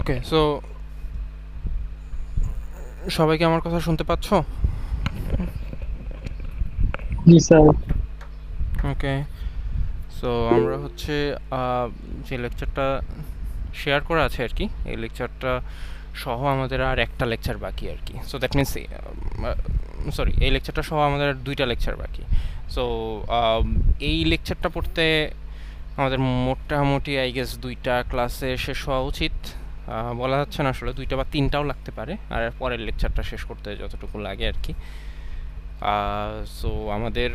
Okay so সবাই কি আমার কথা শুনতে পাচ্ছ জি স্যার ওকে সো আমরা হচ্ছে যে লেকচারটা শেয়ার করা আছে আর কি এই লেকচারটা সহ আমাদের আর একটা লেকচার বাকি আর কি সো দ্যাট মিনস সরি এই লেকচারটা সহ আমাদের আর দুইটা লেকচার বাকি সো এই লেকচারটা পড়তে আমাদের মোটামুটি আই গেস দুইটা ক্লাসে শেষ হওয়া উচিত বলা যাচ্ছে না আসলে দুইটা বা তিনটাও লাগতে পারে আর পরের লেকচারটা শেষ করতে যতটুকু লাগে আর কি সো আমাদের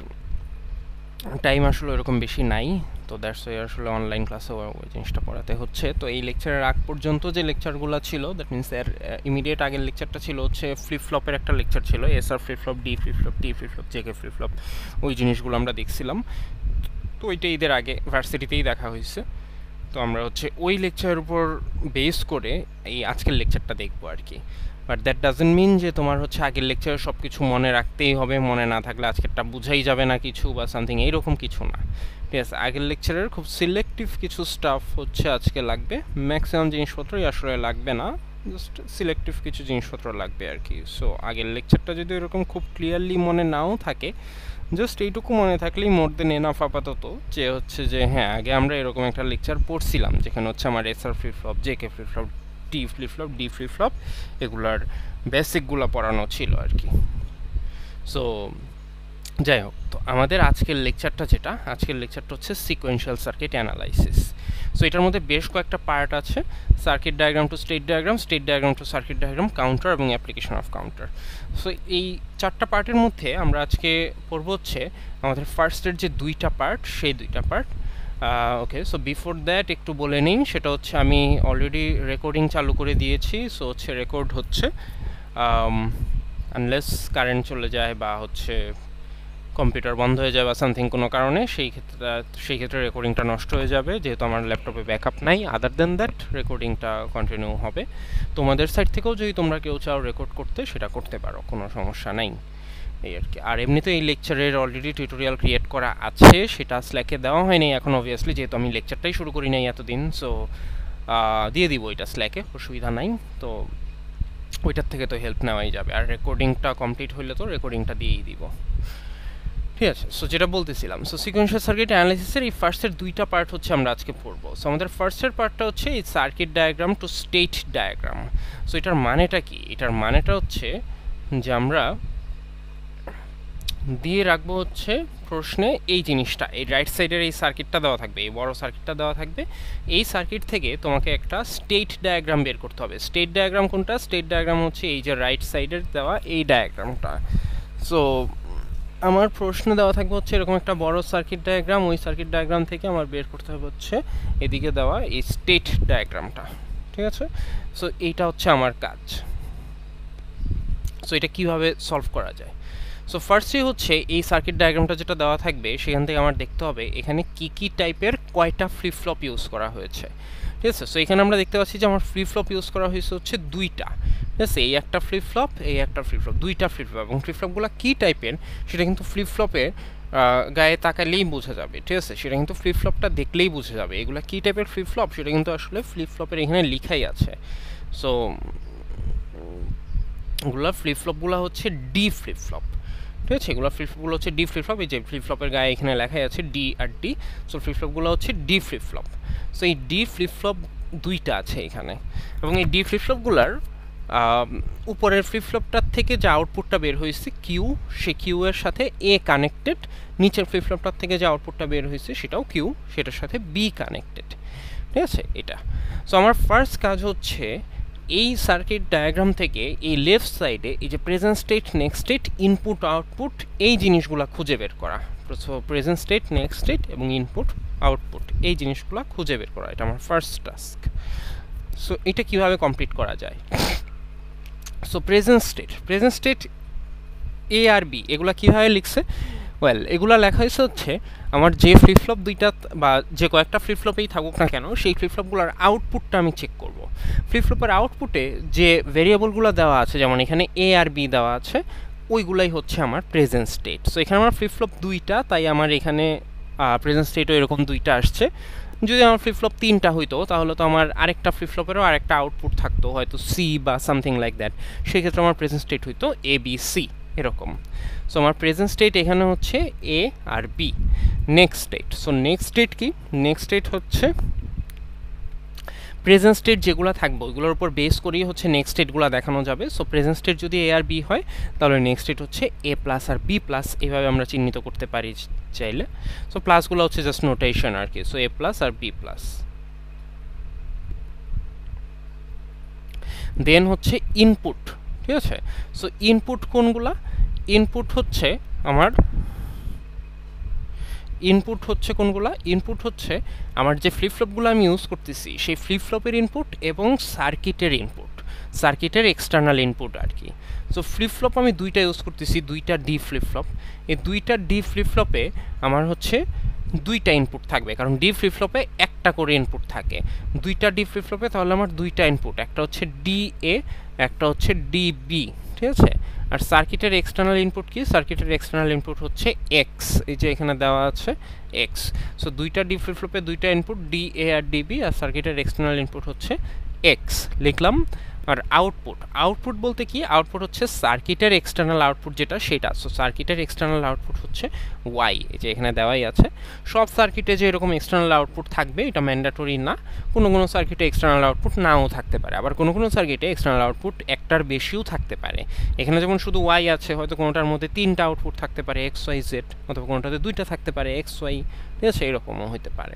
টাইম আসলে এরকম বেশি নাই তো দ্যাটস ওয়ে আসলে অনলাইন ক্লাসে ওই জিনিসটা পড়াতে হচ্ছে তো এই লেকচারের আগ পর্যন্ত যে লেকচারগুলো ছিল দ্যাট মিনস এর ইমিডিয়েট আগের লেকচারটা ছিল হচ্ছে ফ্লিপ ফ্লপের একটা লেকচার ছিল S R flip flop D flip flop T flip flop JK flip flop ওই জিনিসগুলো আমরা দেখছিলাম তো ওইটা ঈদের আগে ভার্সিটিতেই দেখা হয়েছে তো আমরা হচ্ছে ওই লেকচারের উপর বেস করে এই আজকের লেকচারটা দেখবো আর কি বাট দ্যাট ডাজেন্ট মিন যে তোমার হচ্ছে আগের লেকচারে সব কিছু মনে রাখতেই হবে মনে না থাকলে আজকেরটা বোঝাই যাবে না কিছু বা সামথিং এইরকম কিছু না ঠিক আছে আগের লেকচারের খুব সিলেক্টিভ কিছু স্টাফ হচ্ছে আজকে লাগবে ম্যাক্সিমাম জিনিসপত্রই আসলে লাগবে না জাস্ট সিলেক্টিভ কিছু জিনিসপত্র লাগবে আর কি সো আগের লেকচারটা যদি এরকম খুব ক্লিয়ারলি মনে নাও থাকে জাস্ট এইটুকু মনে থাকলেই মোর দেন এনাফ আপাতত যে হচ্ছে যে হ্যাঁ আগে আমরা এরকম একটা লেকচার পড়ছিলাম যেখানে হচ্ছে আমার SR flip flop J K flip flop T flip flop D flip flop এগুলার বেসিকগুলো পড়ানো ছিল আর কি সো যাই হোক তো আমাদের আজকের লেকচারটা যেটা আজকের লেকচারটা হচ্ছে সিকোয়েন্সিয়াল সার্কিট অ্যানালাইসিস সো এটার মধ্যে বেশ কয়েকটা পার্ট আছে circuit diagram to state diagram state diagram to circuit diagram counter এবং অ্যাপ্লিকেশন অফ কাউন্টার সো এই চারটা পার্টের মধ্যে আমরা আজকে পড়ব হচ্ছে আমাদের ফার্স্টের যে দুইটা পার্ট সেই দুইটা part okay so before that একটু বলে নিই সেটা হচ্ছে আমি অলরেডি রেকর্ডিং চালু করে দিয়েছি সো হচ্ছে রেকর্ড হচ্ছে আনলেস um, কারেন্ট চলে যায় বা হচ্ছে কম্পিউটার বন্ধ হয়ে যাবে সামথিং কোনো কারণে সেই ক্ষেত্রে সেই ক্ষেত্রে রেকর্ডিংটা নষ্ট হয়ে যাবে যেহেতু আমার ল্যাপটপে ব্যাকআপ নাই আদার দেন দ্যাট রেকর্ডিংটা কন্টিনিউ হবে তোমাদের সাইড থেকেও যদি তোমরা কেউ চাও রেকর্ড করতে সেটা করতে পারো কোনো সমস্যা নাই এই আর কি আর এমনিতে এই লেকচারের অলরেডি টিউটোরিয়াল ক্রিয়েট করা আছে সেটা স্ল্যাকে দেওয়া হয়নি এখন অবভিয়াসলি যেহেতু আমি লেকচারটাই শুরু করি নাই এতদিন সো দিয়ে দিব এটা স্ল্যাকে অসুবিধা নাই তো ওইটার থেকে তো হেল্প নেওয়াই যাবে আর রেকর্ডিংটা কমপ্লিট হলে তো রেকর্ডিংটা দিয়েই দিব ঠিক আছে সো যেটা বলতেছিলাম সো সিকুয়েন্সিয়াল সার্কিট অ্যানালিসিসের এই ফার্স্টের দুইটা পার্ট হচ্ছে আমরা আজকে পড়ব সো আমাদের ফার্স্টের পার্টটা হচ্ছে এই circuit diagram to state diagram so এটার মানেটা কি এটার মানেটা হচ্ছে যে আমরা দিয়ে রাখবো হচ্ছে প্রশ্নে এই জিনিসটা এই রাইট সাইডের এই সার্কিটটা দেওয়া থাকবে এই বড় সার্কিটটা দেওয়া থাকবে এই সার্কিট থেকে তোমাকে একটা স্টেট ডায়াগ্রাম বের করতে হবে স্টেট ডায়াগ্রাম কোনটা স্টেট ডায়াগ্রাম হচ্ছে এই যে রাইট সাইডের দেওয়া এই ডায়াগ্রামটা সো আমার প্রশ্ন দেওয়া থাকবে হচ্ছে এরকম একটা বড় সার্কিট ডায়াগ্রাম ওই সার্কিট ডায়াগ্রাম থেকে আমার বের করতে হবে হচ্ছে এদিকে দেওয়া এই স্টেট ডায়াগ্রামটা ঠিক আছে সো এইটা হচ্ছে আমার কাজ সো এটা কিভাবে সলভ করা যায় সো ফার্স্টই হচ্ছে এই সার্কিট ডায়াগ্রামটা যেটা দেওয়া থাকবে সেখান থেকে আমার দেখতে হবে এখানে কি কি টাইপের কয়টা ফ্লিপ ফ্লপ ইউজ করা হয়েছে ঠিক আছে সো এখানে আমরা দেখতে পাচ্ছি যে আমার ফ্লিপ ফ্লপ ইউজ করা হয়েছে হচ্ছে দুইটা ঠিক আছে এই একটা ফ্লিপ ফ্লপ এই একটা ফ্লিপ ফ্লপ দুইটা ফ্লিপ ফ্লপ এবং ফ্লিপ ফ্লপগুলো কী টাইপের সেটা কিন্তু ফ্লিপ ফ্লপের গায়ে তাকালেই বোঝা যাবে ঠিক আছে সেটা কিন্তু ফ্লিপ ফ্লপটা দেখলেই বোঝা যাবে এগুলো কী টাইপের ফ্লিপ ফ্লপ সেটা কিন্তু আসলে ফ্লিপ ফ্লপের এখানে লিখাই আছে সো এগুলো ফ্লিপ ফ্লপগুলো হচ্ছে ডি ফ্লিপ ফ্লপ ঠিক আছে এগুলো ফ্লিপফ্লপগুলো হচ্ছে ডি ফ্লিপফ্লপ এই যে ফ্লিপফ্লপের গায়ে এখানে লেখাই আছে ডি আর ডি সো ফ্লিপফ্লপগুলো হচ্ছে ডি ফ্লিপফ্লপ সো এই ডি ফ্লিপফ্লপ দুইটা আছে এখানে এবং এই ডি ফ্লিপফ্লপগুলোর উপরের ফ্লিপফ্লপটার থেকে যে আউটপুটটা বের হয়েছে কিউ সে কিউ এর সাথে এ কানেক্টেড নিচের ফ্লিপফ্লপটার থেকে যে আউটপুটটা বের হয়েছে সেটাও কিউ সেটার সাথে বি কানেক্টেড ঠিক আছে এটা সো আমার ফার্স্ট কাজ হচ্ছে এই সার্কিট ডায়াগ্রাম থেকে এই লেফট সাইডে এই যে present state next state input output এই জিনিসগুলো খুঁজে বের করা প্রেজেন্ট স্টেট নেক্সট স্টেট এবং ইনপুট আউটপুট এই জিনিসগুলো খুঁজে বের করা এটা আমার ফার্স্ট টাস্ক সো এটা কিভাবে কমপ্লিট করা যায় so present state present state A আর বি এগুলো কীভাবে লিখছে ওয়েল এগুলো লেখা হয়েছে হচ্ছে আমার যে ফ্লিপফ্লপ দুইটা বা যে কয়েকটা ফ্লিপফ্লপেই থাকুক না কেন সেই ফ্লিপফ্লপগুলোর আউটপুটটা আমি চেক করব ফ্লিপফ্লপের আউটপুটে যে ভেরিয়েবলগুলো দেওয়া আছে যেমন এখানে এ আর বি দেওয়া আছে ওইগুলাই হচ্ছে আমার প্রেজেন্ট স্টেট সো এখানে আমার ফ্লিপফ্লপ দুইটা তাই আমার এখানে প্রেজেন্ট স্টেটও এরকম দুইটা আসছে যদি আমার ফ্লিপফ্লপ তিনটা হইতো তাহলে তো আমার আরেকটা ফ্লিপফ্লপেরও আরেকটা আউটপুট থাকতো হয়তো সি বা সামথিং লাইক দ্যাট সেক্ষেত্রে আমার প্রেজেন্ট স্টেট হইতো এ বি সি এরকম সো আমার প্রেজেন্ট স্টেট এখানে হচ্ছে এ আর B next state so next state কি নেক্সট স্টেট হচ্ছে প্রেজেন্ট স্টেট যেগুলো থাকবে ওইগুলোর উপর বেস করেই হচ্ছে নেক্সট স্টেটগুলো দেখানো যাবে সো প্রেজেন্ট স্টেট যদি এ আর বি হয় তাহলে নেক্সট স্টেট হচ্ছে এ প্লাস আর বি প্লাস এইভাবে আমরা চিহ্নিত করতে পারি চাইলে সো প্লাসগুলো হচ্ছে জাস্ট নোটেশন আর কি সো এ প্লাস আর বি প্লাস দেন হচ্ছে ইনপুট ঠিক আছে সো ইনপুট কোনগুলা ইনপুট হচ্ছে আমার ইনপুট হচ্ছে কোনগুলা ইনপুট হচ্ছে আমার যে ফ্লিপফ্লপগুলো আমি ইউজ করতেছি সেই ফ্লিপফ্লপের ইনপুট এবং সার্কিটের ইনপুট সার্কিটের এক্সটার্নাল ইনপুট আর কি সো ফ্লিপফ্লপ আমি দুইটা ইউজ করতেছি দুইটা ডি ফ্লিপফ্লপ এই দুইটা ডি ফ্লিপফ্লপে আমার হচ্ছে দুইটা ইনপুট থাকবে কারণ ডি ফ্লিপফ্লপে একটা করে ইনপুট থাকে দুইটা ডি ফ্লিপফ্লপে তাহলে আমার দুইটা ইনপুট একটা হচ্ছে ডি এ একটা হচ্ছে ডি বি ঠিক আছে আর সার্কিটের এক্সটার্নাল ইনপুট কি সার্কিটের এক্সটার্নাল ইনপুট হচ্ছে এক্স এই যে এখানে দেওয়া আছে এক্স সো দুইটা ডি ফ্লিপফ্লপে দুইটা ইনপুট ডি এ আর ডিবি আর সার্কিটের এক্সটার্নাল ইনপুট হচ্ছে এক্স লিখলাম আর আউটপুট আউটপুট বলতে কি আউটপুট হচ্ছে সার্কিটের এক্সটার্নাল আউটপুট যেটা সেটা সো সার্কিটের এক্সটার্নাল আউটপুট হচ্ছে ওয়াই যে এখানে দেওয়াই আছে সব সার্কিটে যে এরকম এক্সটার্নাল আউটপুট থাকবে এটা ম্যান্ডাটরি না কোনো কোনো সার্কিটে এক্সটার্নাল আউটপুট নাও থাকতে পারে আবার কোনো কোনো সার্কিটে এক্সটার্নাল আউটপুট একটার বেশিও থাকতে পারে এখানে যেমন শুধু ওয়াই আছে হয়তো কোনোটার মধ্যে তিনটা আউটপুট থাকতে পারে এক্স ওয়াই জেড অথবা কোনোটাতে দুইটা থাকতে পারে এক্স ওয়াই ঠিক আছে এরকমও হতে পারে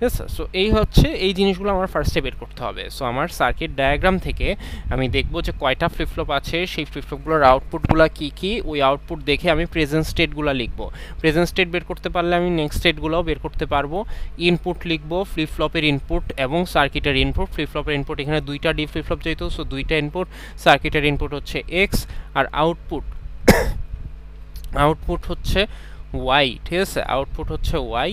ঠিক আছে সো এই হচ্ছে এই জিনিসগুলো আমার ফার্স্টে বের করতে হবে সো আমার সার্কিট ডায়াগ্রাম থেকে আমি দেখব যে কয়টা ফ্লিপফ্লপ আছে সেই ফ্লিপফ্লপগুলোর আউটপুটগুলো কী কী ওই আউটপুট দেখে আমি প্রেজেন্ট স্টেটগুলো লিখব প্রেজেন্ট স্টেট বের করতে পারলে আমি নেক্সট স্টেটগুলোও বের করতে পারবো ইনপুট লিখব ফ্লিপফ্লপের ইনপুট এবং সার্কিটের ইনপুট ফ্লিপফ্লপের ইনপুট এখানে দুইটা ডি ফ্লিপফ্লপ যেহেতু সো দুইটা ইনপুট সার্কিটের ইনপুট হচ্ছে এক্স আর আউটপুট আউটপুট হচ্ছে ওয়াই ঠিক আছে আউটপুট হচ্ছে ওয়াই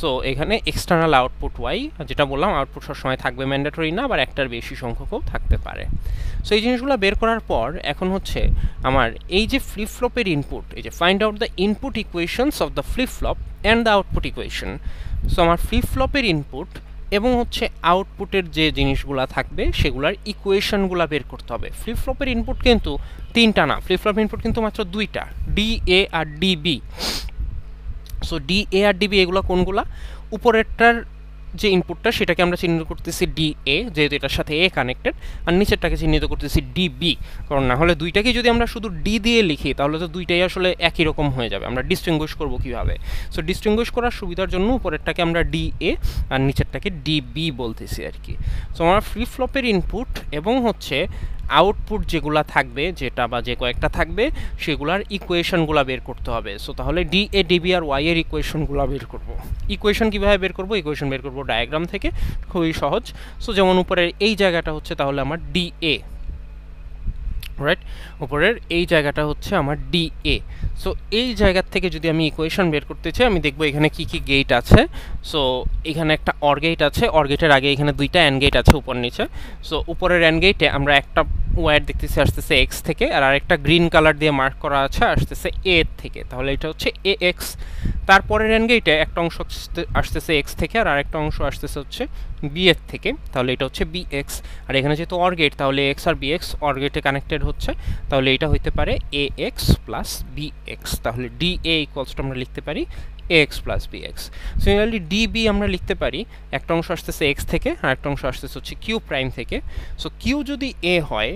সো এখানে এক্সটার্নাল আউটপুট ওয়াই যেটা বললাম আউটপুট সবসময় থাকবে ম্যান্ডেটরি না আবার একটার বেশি সংখ্যকও থাকতে পারে সো এই জিনিসগুলো বের করার পর এখন হচ্ছে আমার এই যে ফ্লিপ ফ্লপের ইনপুট এই যে find out the input equations of the flip flop and the output equation so আমার ফ্লিপ ফ্লপের ইনপুট এবং হচ্ছে আউটপুটের যে জিনিসগুলো থাকবে সেগুলোর ইকুয়েশনগুলো বের করতে হবে ফ্লিপ ফ্লপের ইনপুট কিন্তু তিনটা না ফ্লিপফ্লপ ইনপুট কিন্তু মাত্র দুইটা ডি এ আর ডিবি সো ডি এ আর ডিবি এগুলো কোনগুলা উপরেরটার যে ইনপুটটা সেটাকে আমরা চিহ্নিত করতেছি ডি এ যেহেতু এটার সাথে এ কানেক্টেড আর নিচেরটাকে চিহ্নিত করতেছি ডি বি কারণ না হলে দুইটাকে যদি আমরা শুধু ডি দিয়ে লিখি তাহলে তো দুইটাই আসলে একই রকম হয়ে যাবে আমরা ডিস্টিংগুইশ করবো কীভাবে সো ডিস্টিংগুইশ করার সুবিধার জন্য উপরেরটাকে আমরা ডি এ আর নিচেরটাকে ডি বি বলতেছি আর কি সো আমার ফ্লিপ ফ্লপের ইনপুট এবং হচ্ছে আউটপুট যেগুলো থাকবে যেটা বা যে কয়েকটা থাকবে সেগুলার ইকুয়েশনগুলো বের করতে হবে সো তাহলে ডি এ ডিবি আর ওয়াই এর ইকুয়েশনগুলো বের করব ইকুয়েশন কীভাবে বের করব ইকুয়েশন বের করব ডায়াগ্রাম থেকে খুবই সহজ সো যেমন উপরের এই জায়গাটা হচ্ছে তাহলে আমার ডি এ রাইট উপরের এই জায়গাটা হচ্ছে আমার ডি এ সো এই জায়গার থেকে যদি আমি ইকুয়েশন বের করতে চাই আমি দেখব এখানে কি কি গেট আছে সো এখানে একটা অর্গেট আছে অর আগে এখানে দুইটা অ্যান গেট আছে উপর নিচে সো উপরের অ্যান গেটে আমরা একটা ওয়ার দেখতেছি আসতেছে এক্স থেকে আর আরেকটা গ্রিন কালার দিয়ে মার্ক করা আছে আসতেছে এ থেকে তাহলে এটা হচ্ছে এ এক্স তারপরের অ্যান গেটে একটা অংশ আসতেছে এক্স থেকে আর আরেকটা অংশ আসতেছে হচ্ছে বি এর থেকে তাহলে এটা হচ্ছে বি এক্স আর এখানে যেহেতু অর তাহলে এক্স আর বি এক্স অর কানেক্টেড হচ্ছে তাহলে এটা হইতে পারে A X plus B X তাহলে ডি এ ইকুয়ালসটা আমরা লিখতে পারি A X plus B X similarly DB আমরা লিখতে পারি একটা অংশ আসতেছে এক্স থেকে আর একটা অংশ আসতেছে হচ্ছে কিউ প্রাইম থেকে সো কিউ যদি এ হয়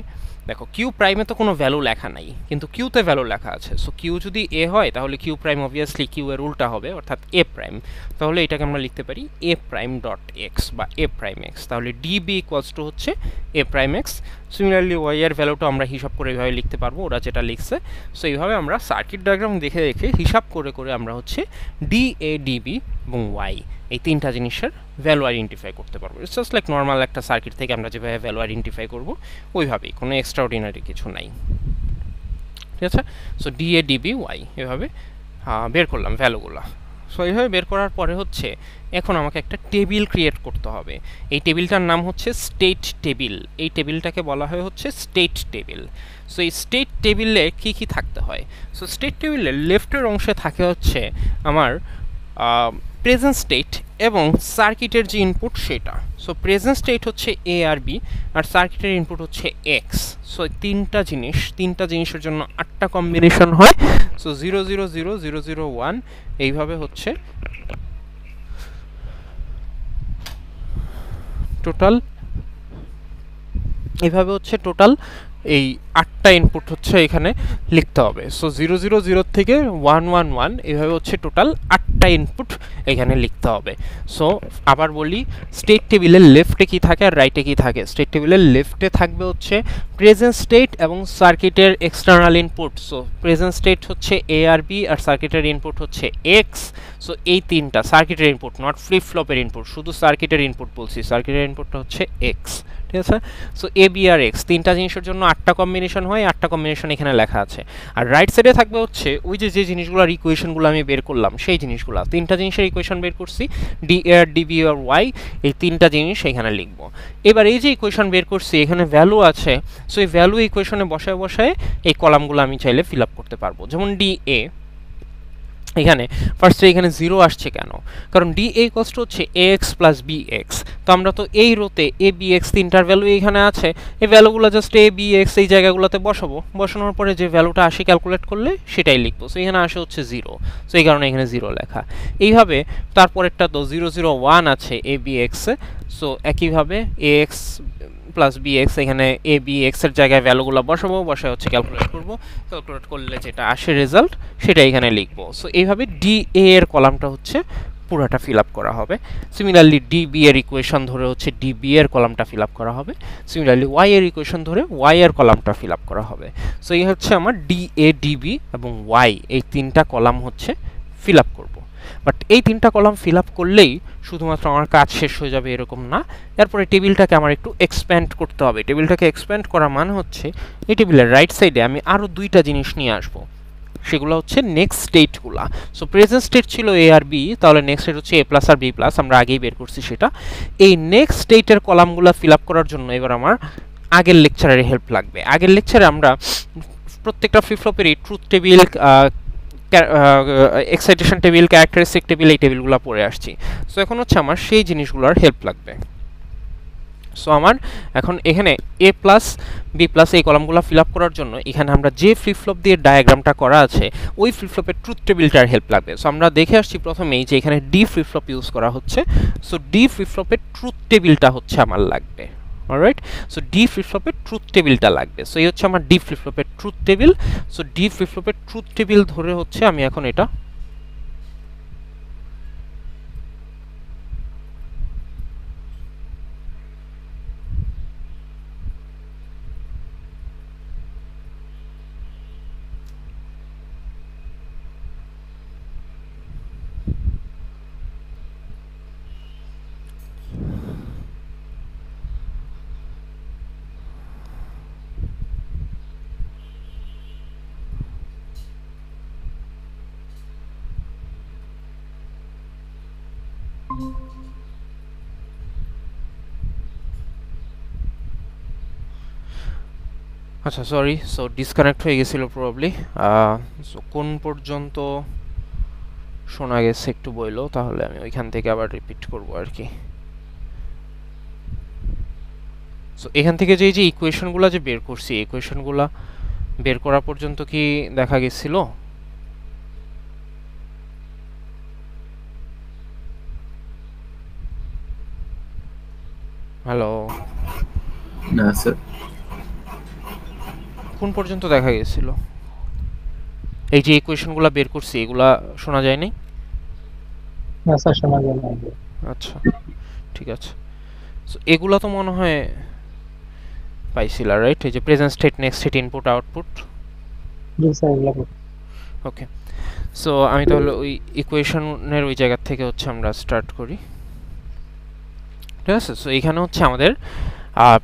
দেখো কিউ প্রাইমে তো কোনো ভ্যালু লেখা নাই কিন্তু কিউতে ভ্যালু লেখা আছে সো কিউ যদি এ হয় তাহলে কিউ প্রাইম অবভিয়াসলি কিউ এর উল্টা হবে অর্থাৎ এ প্রাইম তাহলে এটাকে আমরা লিখতে পারি এ প্রাইম ডট এক্স বা এ প্রাইম এক্স তাহলে ডিবি ইকুয়ালস টু হচ্ছে এ প্রাইম এক্স সিমিলারলি ওয়াইয়ার ভ্যালুটা আমরা হিসাব করে এইভাবে লিখতে পারবো ওরা যেটা লিখছে সো এইভাবে আমরা সার্কিট ডায়াগ্রাম দেখে দেখে হিসাব করে করে আমরা হচ্ছে ডি এ ডিবি এবং ওয়াই এই তিনটা জিনিসের ভ্যালু আইডেন্টিফাই করতে পারবো ইটস জাস্ট লাইক নর্মাল একটা সার্কিট থেকে আমরা যেভাবে ভ্যালু আইডেন্টিফাই করবো ওইভাবেই কোনো এক্সট্রাঅর্ডিনারি কিছু নাই ঠিক আছে সো ডিএ ডিবি ওয়াই এভাবে বের করলাম ভ্যালুগুলো সো এইভাবে বের করার পরে হচ্ছে এখন আমাকে একটা টেবিল ক্রিয়েট করতে হবে এই টেবিলটার নাম হচ্ছে স্টেট টেবিল এই টেবিলটাকে বলা হয় হচ্ছে স্টেট টেবিল সো এই স্টেট টেবিলে কী কী থাকতে হয় সো স্টেট টেবিলের লেফটের অংশে থাকে হচ্ছে আমার প্রেজেন্ট স্টেট এবং সার্কিটের যে ইনপুট সেটা সো প্রেজেন্ট স্টেট হচ্ছে এ আর বি আর সার্কিটের ইনপুট হচ্ছে এক্স সো তিনটা জিনিস তিনটা জিনিসের জন্য আটটা কম্বিনেশন হয় so zero zero zero zero zero one এইভাবে হচ্ছে টোটাল এভাবে হচ্ছে টোটাল এই আটটা ইনপুট হচ্ছে এখানে লিখতে হবে সো জিরো জিরো জিরো থেকে ওয়ান ওয়ান ওয়ান এভাবে হচ্ছে টোটাল আটটা ইনপুট এখানে লিখতে হবে সো আবার বলি স্টেট টেবিলের লেফটে কি থাকে আর রাইটে কি থাকে স্টেট টেবিলের লেফটে থাকবে হচ্ছে প্রেজেন্ট স্টেট এবং সার্কিটের external input so present state হচ্ছে এ আর বি আর সার্কিটের ইনপুট হচ্ছে এক্স সো এই তিনটা সার্কিটের ইনপুট নট ফ্লিপ ফ্লপের ইনপুট শুধু সার্কিটের ইনপুট বলছি সার্কিটের ইনপুটটা হচ্ছে এক্স ঠিক আছে সো এ বি আর এক্স তিনটা জিনিসের জন্য আটটা কম্বিনেশন হয় আটটা কম্বিনেশন এখানে লেখা আছে আর রাইট সাইডে থাকবে হচ্ছে ওই যে যে জিনিসগুলোর ইকুয়েশনগুলো আমি বের করলাম সেই জিনিসগুলো তিনটা জিনিসের ইকুয়েশন বের করছি ডি আর ডিবি আর ওয়াই এই তিনটা জিনিস এখানে লিখবো এবার এই যে ইকুয়েশন বের করছি এখানে ভ্যালু আছে সো এই ভ্যালু ইকুয়েশনে বসায় বসায় এই কলামগুলো আমি চাইলে ফিল আপ করতে পারবো যেমন ডি এ এখানে ফার্স্টে এখানে জিরো আসছে কেন কারণ ডি এ কস্ট হচ্ছে A X plus B X তো আমরা তো এই রোতে এ বি এক্স তিনটার ভ্যালু এখানে আছে এই ভ্যালুগুলো জাস্ট এ বি এক্স এই জায়গাগুলোতে বসাবো বসানোর পরে যে ভ্যালুটা আসে ক্যালকুলেট করলে সেটাই লিখবো সো এখানে আসে হচ্ছে জিরো সো এই কারণে এখানে জিরো লেখা এইভাবে তারপরেরটা তো জিরো জিরো ওয়ান আছে এ বি এক্সে সো একইভাবে এ এক্স প্লাস বিএক্স এখানে এ বি এক্সের জায়গায় ভ্যালুগুলো বসাবো বসায় হচ্ছে ক্যালকুলেট করবো ক্যালকুলেট করলে যেটা আসে রেজাল্ট সেটা এখানে লিখবো সো এইভাবে ডি এ এর কলামটা হচ্ছে পুরাটা ফিল করা হবে সিমিলারলি ডিবি এর ইকুয়েশন ধরে হচ্ছে ডিবি এর কলামটা ফিল করা হবে সিমিলারলি ওয়াই এর ইকুয়েশন ধরে ওয়াই এর কলামটা ফিল করা হবে সো এই হচ্ছে আমার ডি এ ডিবি এবং ওয়াই এই তিনটা কলাম হচ্ছে ফিল করব বাট এই তিনটা কলাম ফিল আপ করলেই শুধুমাত্র আমার কাজ শেষ হয়ে যাবে এরকম না তারপরে টেবিলটাকে আমার একটু এক্সপ্যান্ড করতে হবে টেবিলটাকে এক্সপ্যান্ড করা মানে হচ্ছে এই টেবিলের রাইট সাইডে আমি আরও দুইটা জিনিস নিয়ে আসবো সেগুলো হচ্ছে নেক্সট স্টেটগুলো সো প্রেজেন্ট স্টেট ছিল এ আর বি তাহলে নেক্সট স্টেট হচ্ছে এ প্লাস আর বি প্লাস আমরা আগেই বের করছি সেটা এই নেক্সট স্টেটের কলামগুলো ফিল আপ করার জন্য এবার আমার আগের লেকচারের হেল্প লাগবে আগের লেকচারে আমরা প্রত্যেকটা ফ্লিপফ্লপেরই truth table excitation table characteristic table এই টেবিলগুলো পড়ে আসছি সো এখন হচ্ছে আমার সেই জিনিসগুলোর হেল্প লাগবে সো আমার এখন এখানে এ প্লাস বি প্লাস এই কলামগুলো ফিল আপ করার জন্য এখানে আমরা যে ফ্লিপফ্লপ দিয়ে ডায়াগ্রামটা করা আছে ওই ফ্লিপফ্লপের ট্রুথ টেবিলটার হেল্প লাগবে সো আমরা দেখে আসছি প্রথমেই যে এখানে ডি ফ্লিপফ্লপ ইউজ করা হচ্ছে সো ডি ফ্লিপফ্লপের ট্রুথ টেবিলটা হচ্ছে আমার লাগবে অলরাইট সো ডি ফ্লিপফ্লপের ট্রুথ টেবিলটা লাগবে সো এই হচ্ছে আমার ডি ফ্লিপফ্লপের ট্রুথ টেবিল সো ডি ফ্লিপফ্লপের ট্রুথ টেবিল ধরে হচ্ছে আমি এখন এটা আচ্ছা সরি সো ডিসকানেক্ট হয়ে গেছিলো প্রবলি সো কোন পর্যন্ত শোনা গেছে একটু বইলো তাহলে আমি ওইখান থেকে আবার রিপিট করবো আর কি সো এখান থেকে যে যে ইকুয়েশনগুলো যে বের করছি ইকুয়েশনগুলো বের করা পর্যন্ত কি দেখা গেছিল হ্যালো না স্যার এখন পর্যন্ত দেখা গেছিল এই যে ইকুয়েশনগুলো বের করছি এগুলা শোনা যায়নি না স্যার শোনা যায়নি আচ্ছা ঠিক আছে এগুলা তো মনে হয় পাইছিল রাইট এই যে present state next state input output জি স্যার এগুলা ওকে সো আমি তাহলে ওই ইকুয়েশনের ওই জায়গা থেকে হচ্ছে আমরা স্টার্ট করি ঠিক আছে সো এখানে হচ্ছে আমাদের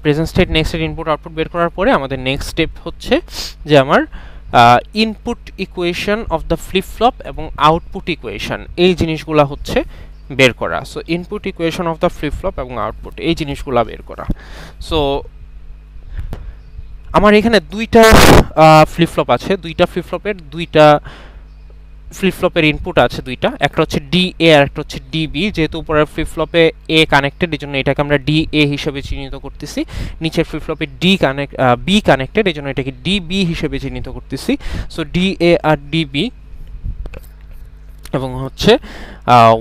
present state next state input output বের করার পরে আমাদের নেক্সট স্টেপ হচ্ছে যে আমার input equation of the flip flop এবং আউটপুট ইকুয়েশন এই জিনিসগুলো হচ্ছে বের করা so input equation of the flip flop এবং আউটপুট এই জিনিসগুলো বের করা সো আমার এখানে দুইটা ফ্লিপ ফ্লপ আছে দুইটা ফ্লিপ ফ্লপের দুইটা ফ্লিপফ্লপের ইনপুট আছে দুইটা একটা হচ্ছে ডি এ আর একটা হচ্ছে ডিবি যেহেতু উপরের ফ্লিপফ্লপে এ কানেক্টেড এই জন্য এটাকে আমরা ডি এ হিসেবে চিহ্নিত করতেছি নিচের ফ্লিপফ্লপে ডি কানেক্ট বি কানেক্টেড এই জন্য এটাকে ডিবি হিসেবে চিহ্নিত করতেছি সো ডি এ আর ডিবি এবং হচ্ছে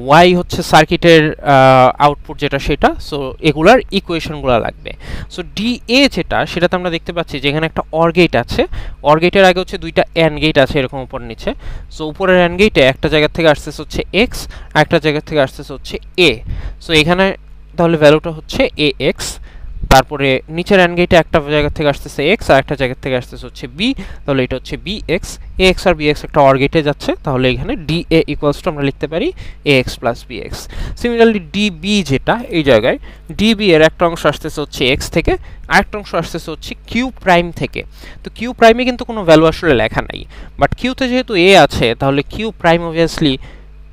ওয়াই হচ্ছে সার্কিটের আউটপুট যেটা সেটা সো এগুলার ইকুয়েশনগুলো লাগবে সো ডিএ যেটা সেটাতে আমরা দেখতে পাচ্ছি যেখানে একটা অরগেট আছে অরগেটের আগে হচ্ছে দুইটা অ্যান গেট আছে এরকম উপর নিচে সো উপরের অ্যান গেটে একটা জায়গার থেকে আসতেছে হচ্ছে এক্স একটা জায়গার থেকে আসতেছে হচ্ছে এ সো এখানে তাহলে ভ্যালুটা হচ্ছে এ এক্স তারপরে নিচের অ্যান্ড গেটে একটা জায়গা থেকে আসতেছে এক্স আর একটা জায়গা থেকে আসতেছে হচ্ছে বি তাহলে এটা হচ্ছে বি এক্স এ এক্স আর বি এক্স একটা অর গেটে যাচ্ছে তাহলে এখানে ডি এ ইকুয়ালস টু আমরা লিখতে পারি A X plus B X similarly DB যেটা এই জায়গায় ডিবি এর একটা অংশ আসতেছে হচ্ছে এক্স থেকে আরেকটা অংশ আসতেছে হচ্ছে কিউ প্রাইম থেকে তো কিউ প্রাইমে কিন্তু কোনো ভ্যালু আসলে লেখা নাই বাট কিউতে যেহেতু এ আছে তাহলে Q prime obviously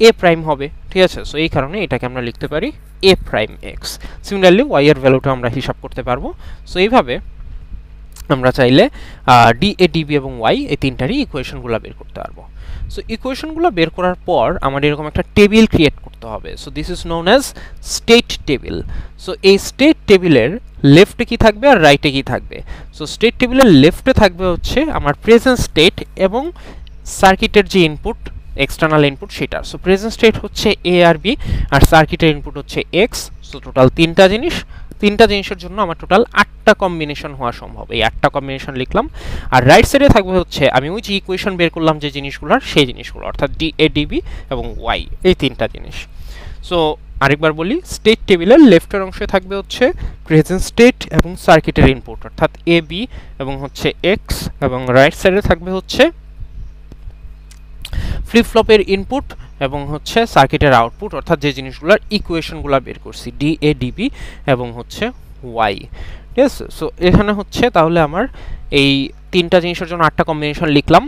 A prime হবে ঠিক আছে সো এই কারণে এটাকে আমরা লিখতে পারি A prime X similarly Y এর ভ্যালুটা আমরা হিসাব করতে পারবো সো এইভাবে আমরা চাইলে ডি এ ডিবি এবং ওয়াই এই তিনটারই ইকুয়েশনগুলো বের করতে পারবো সো ইকুয়েশনগুলো বের করার পর আমার এরকম একটা টেবিল ক্রিয়েট করতে হবে so this is known as state table so এই স্টেট টেবিলের লেফটে কি থাকবে আর রাইটে কি থাকবে সো স্টেট টেবিলের লেফটে থাকবে হচ্ছে আমার প্রেজেন্ট স্টেট এবং সার্কিটের যে ইনপুট এক্সটার্নাল ইনপুট সেটার সো প্রেজেন্ট স্টেট হচ্ছে এ আর বি আর সার্কিটের ইনপুট হচ্ছে এক্স সো টোটাল তিনটা জিনিস তিনটা জিনিসের জন্য আমার টোটাল আটটা কম্বিনেশন হওয়া সম্ভব এই আটটা কম্বিনেশন লিখলাম আর রাইট সাইডে থাকবে হচ্ছে আমি ওই যে ইকুয়েশন বের করলাম যে জিনিসগুলোর সেই জিনিসগুলো অর্থাৎ ডি এ ডিবি এবং ওয়াই এই তিনটা জিনিস সো আরেকবার বলি স্টেট টেবিলের লেফটের অংশে থাকবে হচ্ছে প্রেজেন্ট স্টেট এবং সার্কিটের ইনপুট অর্থাৎ এ বি এবং হচ্ছে এক্স এবং রাইট সাইডে থাকবে হচ্ছে ফ্লিপ ফ্লপের ইনপুট এবং হচ্ছে সার্কিটের আউটপুট অর্থাৎ যে জিনিসগুলোর ইকুয়েশনগুলো বের করছি ডি এ ডিবি এবং হচ্ছে ওয়াই ঠিক আছে সো এখানে হচ্ছে তাহলে আমার এই তিনটা জিনিসের জন্য আটটা কম্বিনেশন লিখলাম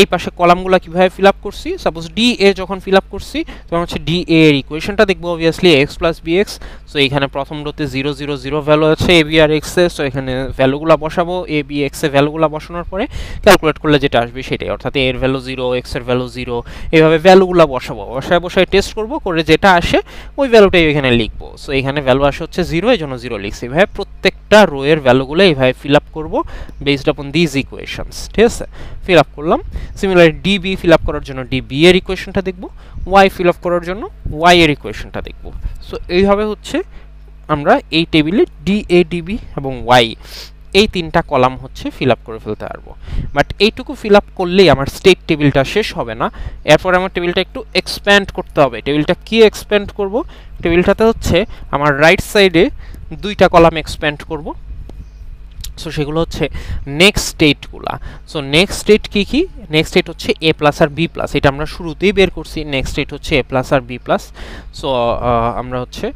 এই পাশে কলামগুলো কীভাবে ফিল আপ করছি সাপোজ ডি এ যখন ফিল আপ করছি তখন হচ্ছে ডি এ এর ইকুয়েশনটা দেখবো obviously X plus B X so এখানে প্রথম রোতে জিরো জিরো জিরো ভ্যালু আছে এ বি আর এক্সে সো এখানে ভ্যালুগুলো বসাবো এ বি এক্সে ভ্যালুগুলো বসানোর পরে ক্যালকুলেট করলে যেটা আসবে সেটাই অর্থাৎ এর ভ্যালু জিরো এক্সের ভ্যালু জিরো এভাবে ভ্যালুগুলো বসাবো বসায় বসায় টেস্ট করব করে যেটা আসে ওই ভ্যালুটাই এখানে লিখবো সো এখানে ভ্যালু আসে হচ্ছে জিরো এই জন্য জিরো লিখছি এভাবে প্রত্যেকটা রোয়ের ভ্যালুগুলো এইভাবে ফিল আপ করবো বেসড আপন দিজ ইকুয়েশনস ঠিক আছে ফিল আপ করলাম সিমিলারলি ডিবি ফিল আপ করার জন্য ডিবি এর ইকুয়েশনটা দেখব ওয়াই ফিল আপ করার জন্য ওয়াই এর ইকুয়েশনটা দেখব সো এইভাবে হচ্ছে আমরা এই টেবিলে ডি এ ডিবি এবং ওয়াই এই তিনটা কলাম হচ্ছে ফিল আপ করে ফেলতে পারবো বাট এইটুকু ফিল আপ করলেই আমার স্টেট টেবিলটা শেষ হবে না এরপর আমার টেবিলটা একটু এক্সপ্যান্ড করতে হবে টেবিলটা কী এক্সপ্যান্ড করব টেবিলটাতে হচ্ছে আমার রাইট সাইডে দুইটা কলাম এক্সপ্যান্ড করব সো সেগুলো হচ্ছে নেক্সট স্টেটগুলা সো নেক্সট স্টেট কী কী নেক্সট স্টেট হচ্ছে এ প্লাস আর বি প্লাস এটা আমরা শুরুতেই বের করছি নেক্সট স্টেট হচ্ছে এ প্লাস আর বি প্লাস সো আমরা হচ্ছে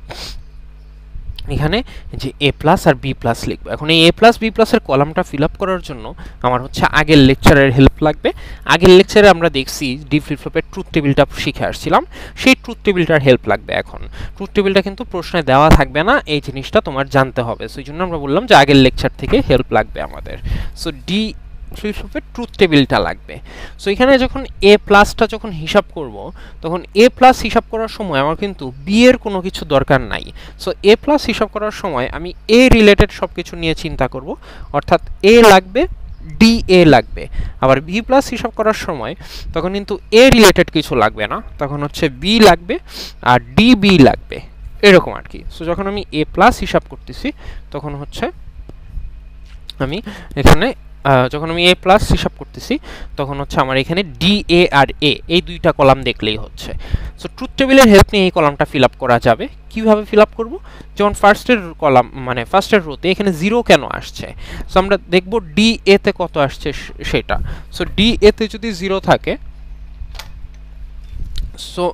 এখানে যে এ প্লাস আর বি প্লাস লিখবো এখন এই এ প্লাস বি প্লাসের কলামটা ফিল আপ করার জন্য আমার হচ্ছে আগের লেকচারের হেল্প লাগবে আগের লেকচারে আমরা দেখছি ডি ফ্লপের ট্রুথ টেবিলটা শিখে আসছিলাম সেই ট্রুথ টেবিলটার হেল্প লাগবে এখন ট্রুথ টেবিলটা কিন্তু প্রশ্নে দেওয়া থাকবে না এই জিনিসটা তোমার জানতে হবে সেই জন্য আমরা বললাম যে আগের লেকচার থেকে হেল্প লাগবে আমাদের সো ডি সুইফটের ট্রুথ টেবিলটা লাগবে সো এখানে যখন এ প্লাসটা যখন হিসাব করব তখন এ প্লাস হিসাব করার সময় আমার কিন্তু বি এর কোনো কিছু দরকার নাই সো এ প্লাস হিসাব করার সময় আমি এ রিলেটেড সব কিছু নিয়ে চিন্তা করব অর্থাৎ এ লাগবে ডি এ লাগবে আবার বি প্লাস হিসাব করার সময় তখন কিন্তু এ রিলেটেড কিছু লাগবে না তখন হচ্ছে বি লাগবে আর ডি বি লাগবে এরকম আর কি সো যখন আমি এ প্লাস হিসাব করতেছি তখন হচ্ছে আমি এখানে যখন আমি এ প্লাস হিসাব করতেছি তখন হচ্ছে আমার এখানে ডি এ আর এ এই দুইটা কলাম দেখলেই হচ্ছে সো ট্রুথ টেবিলের হেল্প নিয়ে এই কলামটা ফিল আপ করা যাবে কীভাবে ফিল আপ করবো যেমন ফার্স্টের কলাম মানে ফার্স্টের রোতে এখানে জিরো কেন আসছে সো আমরা দেখব ডি এতে কত আসছে সেটা সো ডি এতে যদি জিরো থাকে সো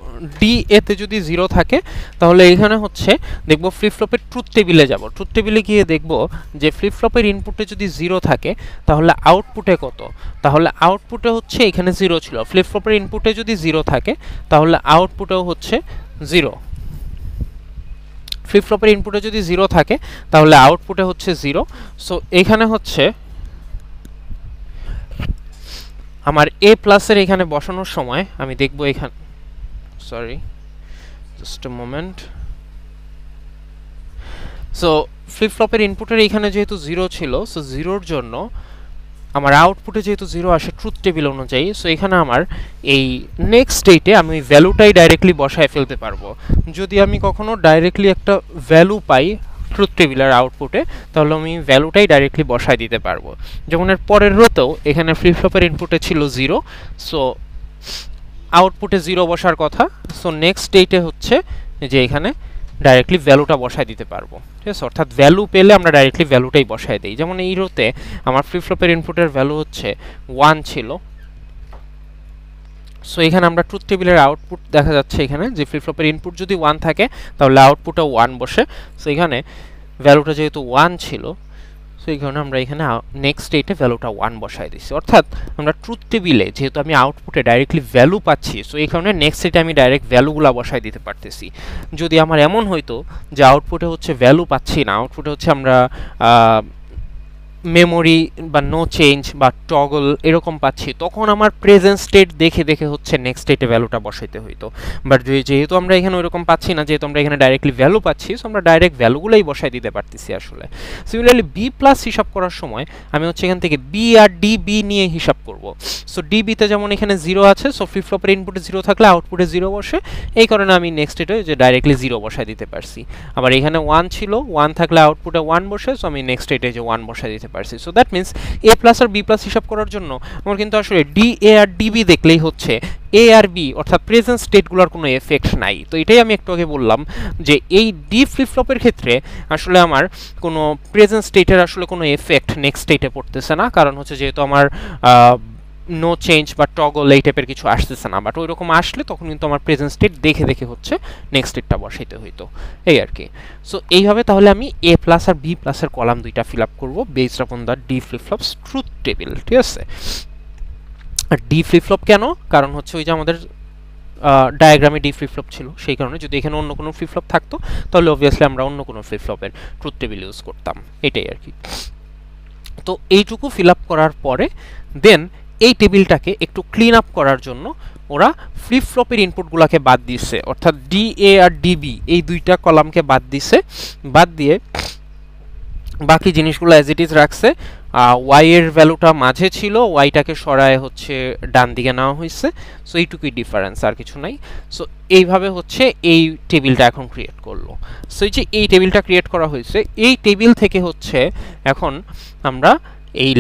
ডি এতে যদি জিরো থাকে তাহলে এখানে হচ্ছে দেখব ফ্লিপফ্লপের ট্রুথ টেবিলে যাব ট্রুথ টেবিলে গিয়ে দেখব যে ফ্লিপফ্লপের ইনপুটে যদি জিরো থাকে তাহলে আউটপুটে কত তাহলে আউটপুটে হচ্ছে এখানে জিরো ছিল ফ্লিপফ্লপের ইনপুটে যদি জিরো থাকে তাহলে আউটপুটেও হচ্ছে জিরো ফ্লিপফ্লপের ইনপুটে যদি জিরো থাকে তাহলে আউটপুটে হচ্ছে জিরো সো এখানে হচ্ছে আমার এ প্লাসের এখানে বসানোর সময় আমি দেখব এখানে sorry just a moment so ফ্লিপফ্লপের ইনপুটের এখানে যেহেতু জিরো ছিল সো জিরোর জন্য আমার আউটপুটে যেহেতু জিরো আসে ট্রুথ টেবিল অনুযায়ী সো এখানে আমার এই নেক্সট ডেটে আমি ভ্যালুটাই ডাইরেক্টলি বসায় ফেলতে পারবো যদি আমি কখনো ডাইরেক্টলি একটা ভ্যালু পাই ট্রুথ টেবিলার আউটপুটে তাহলে আমি ভ্যালুটাই ডাইরেক্টলি বসায় দিতে পারবো যেমন এর পরের রোতেও এখানে ফ্লিপ ফ্লিপফ্লপের ইনপুটে ছিল জিরো সো আউটপুটে জিরো বসার কথা সো নেক্সট ডেটে হচ্ছে যে এখানে ডাইরেক্টলি ভ্যালুটা বসায় দিতে পারবো ঠিক আছে অর্থাৎ ভ্যালু পেলে আমরা ডাইরেক্টলি ভ্যালুটাই বসায় দিই যেমন এই রোতে আমার ফ্লিপফ্লপের ইনপুটের ভ্যালু হচ্ছে ওয়ান ছিল সো এখানে আমরা ট্রুথ টেবিলের আউটপুট দেখা যাচ্ছে এখানে যে ফ্লিপফ্লপের ইনপুট যদি ওয়ান থাকে তাহলে আউটপুটও ওয়ান বসে সো এখানে ভ্যালুটা যেহেতু ওয়ান ছিল সো এই কারণে আমরা এখানে নেক্সট স্টেটে ভ্যালুটা ওয়ান বসাই দিচ্ছি অর্থাৎ আমরা ট্রুথ টেবিলে যেহেতু আমি আউটপুটে ডাইরেক্টলি ভ্যালু পাচ্ছি সো এই কারণে নেক্সট স্টেটে আমি ডাইরেক্ট ভ্যালুগুলো বসাই দিতে পারতেছি যদি আমার এমন হয়তো যে আউটপুটে হচ্ছে ভ্যালু পাচ্ছি না আউটপুটে হচ্ছে আমরা মেমোরি বা নো চেঞ্জ বা টগল এরকম পাচ্ছি তখন আমার প্রেজেন্ট স্টেট দেখে দেখে হচ্ছে নেক্সট স্টেটে ভ্যালুটা বসাইতে হইতো বাট যেহেতু আমরা এখানে ওইরকম পাচ্ছি না যেহেতু আমরা এখানে ডাইরেক্টলি ভ্যালু পাচ্ছি সো আমরা ডাইরেক্ট ভ্যালুগুলোই বসাই দিতে পারতেছি আসলে সিমিলারলি বি প্লাস হিসাব করার সময় আমি হচ্ছে এখান থেকে বি আর ডিবি নিয়ে হিসাব করব সো ডিবিতে যেমন এখানে জিরো আছে সো ফ্লিপফ্লপের ইনপুটে জিরো থাকলে আউটপুটে জিরো বসে এই কারণে আমি নেক্সট স্টেটে যে ডাইরেক্টলি জিরো বসাই দিতে পারছি আবার এখানে ওয়ান ছিল ওয়ান থাকলে আউটপুটে ওয়ান বসে সো আমি নেক্সট স্টেটে যে ওয়ান বসাই দিতে পারছি so that means A plus আর বি প্লাস হিসাব করার জন্য আমার কিন্তু আসলে ডি এ আর ডিবি দেখলেই হচ্ছে এ আর বি অর্থাৎ প্রেজেন্ট স্টেটগুলোর কোনো এফেক্ট নাই তো এটাই আমি একটু আগে বললাম যে এই ডি ফ্লিপফ্লপের ক্ষেত্রে আসলে আমার কোনো প্রেজেন্ট স্টেটের আসলে কোনো এফেক্ট নেক্সট স্টেটে পড়তেছে না কারণ হচ্ছে যেহেতু আমার নো চেঞ্জ বা টগল এই টাইপের কিছু আসতেছে না বাট ওইরকম আসলে তখন কিন্তু আমার প্রেজেন্ট স্টেট দেখে দেখে হচ্ছে নেক্সট স্টেটটা বসাইতে হইতো এই আর কি সো এইভাবে তাহলে আমি এ প্লাস আর বি প্লাসের কলাম দুইটা ফিল আপ করবো based upon the D flip flop's truth table ঠিক আছে আর ডি ফ্লিপ ফ্লপ কেন কারণ হচ্ছে ওই যে আমাদের ডায়াগ্রামে ডি ফ্লপ ছিল সেই কারণে যদি এখানে অন্য কোনো ফ্লপ থাকতো তাহলে অবভিয়াসলি আমরা অন্য কোনো ফ্লপের ট্রুথ টেবিল ইউজ করতাম এটাই আর কি তো এইটুকু ফিল আপ করার পরে দেন এই টেবিলটাকে একটু ক্লিন আপ করার জন্য ওরা ফ্লিপ ফ্লপের ইনপুটগুলোকে বাদ দিয়েছে অর্থাৎ ডি এ আর ডিবি এই দুইটা কলামকে বাদ দিছে বাদ দিয়ে বাকি জিনিসগুলো অ্যাজ ইট ইজ রাখছে ওয়াই এর ভ্যালুটা মাঝে ছিল ওয়াইটাকে সরায় হচ্ছে ডান দিকে নেওয়া হয়েছে সো এইটুকুই ডিফারেন্স আর কিছু নাই সো এইভাবে হচ্ছে এই টেবিলটা এখন ক্রিয়েট করলো সো এই যে এই টেবিলটা ক্রিয়েট করা হয়েছে এই টেবিল থেকে হচ্ছে এখন আমরা এই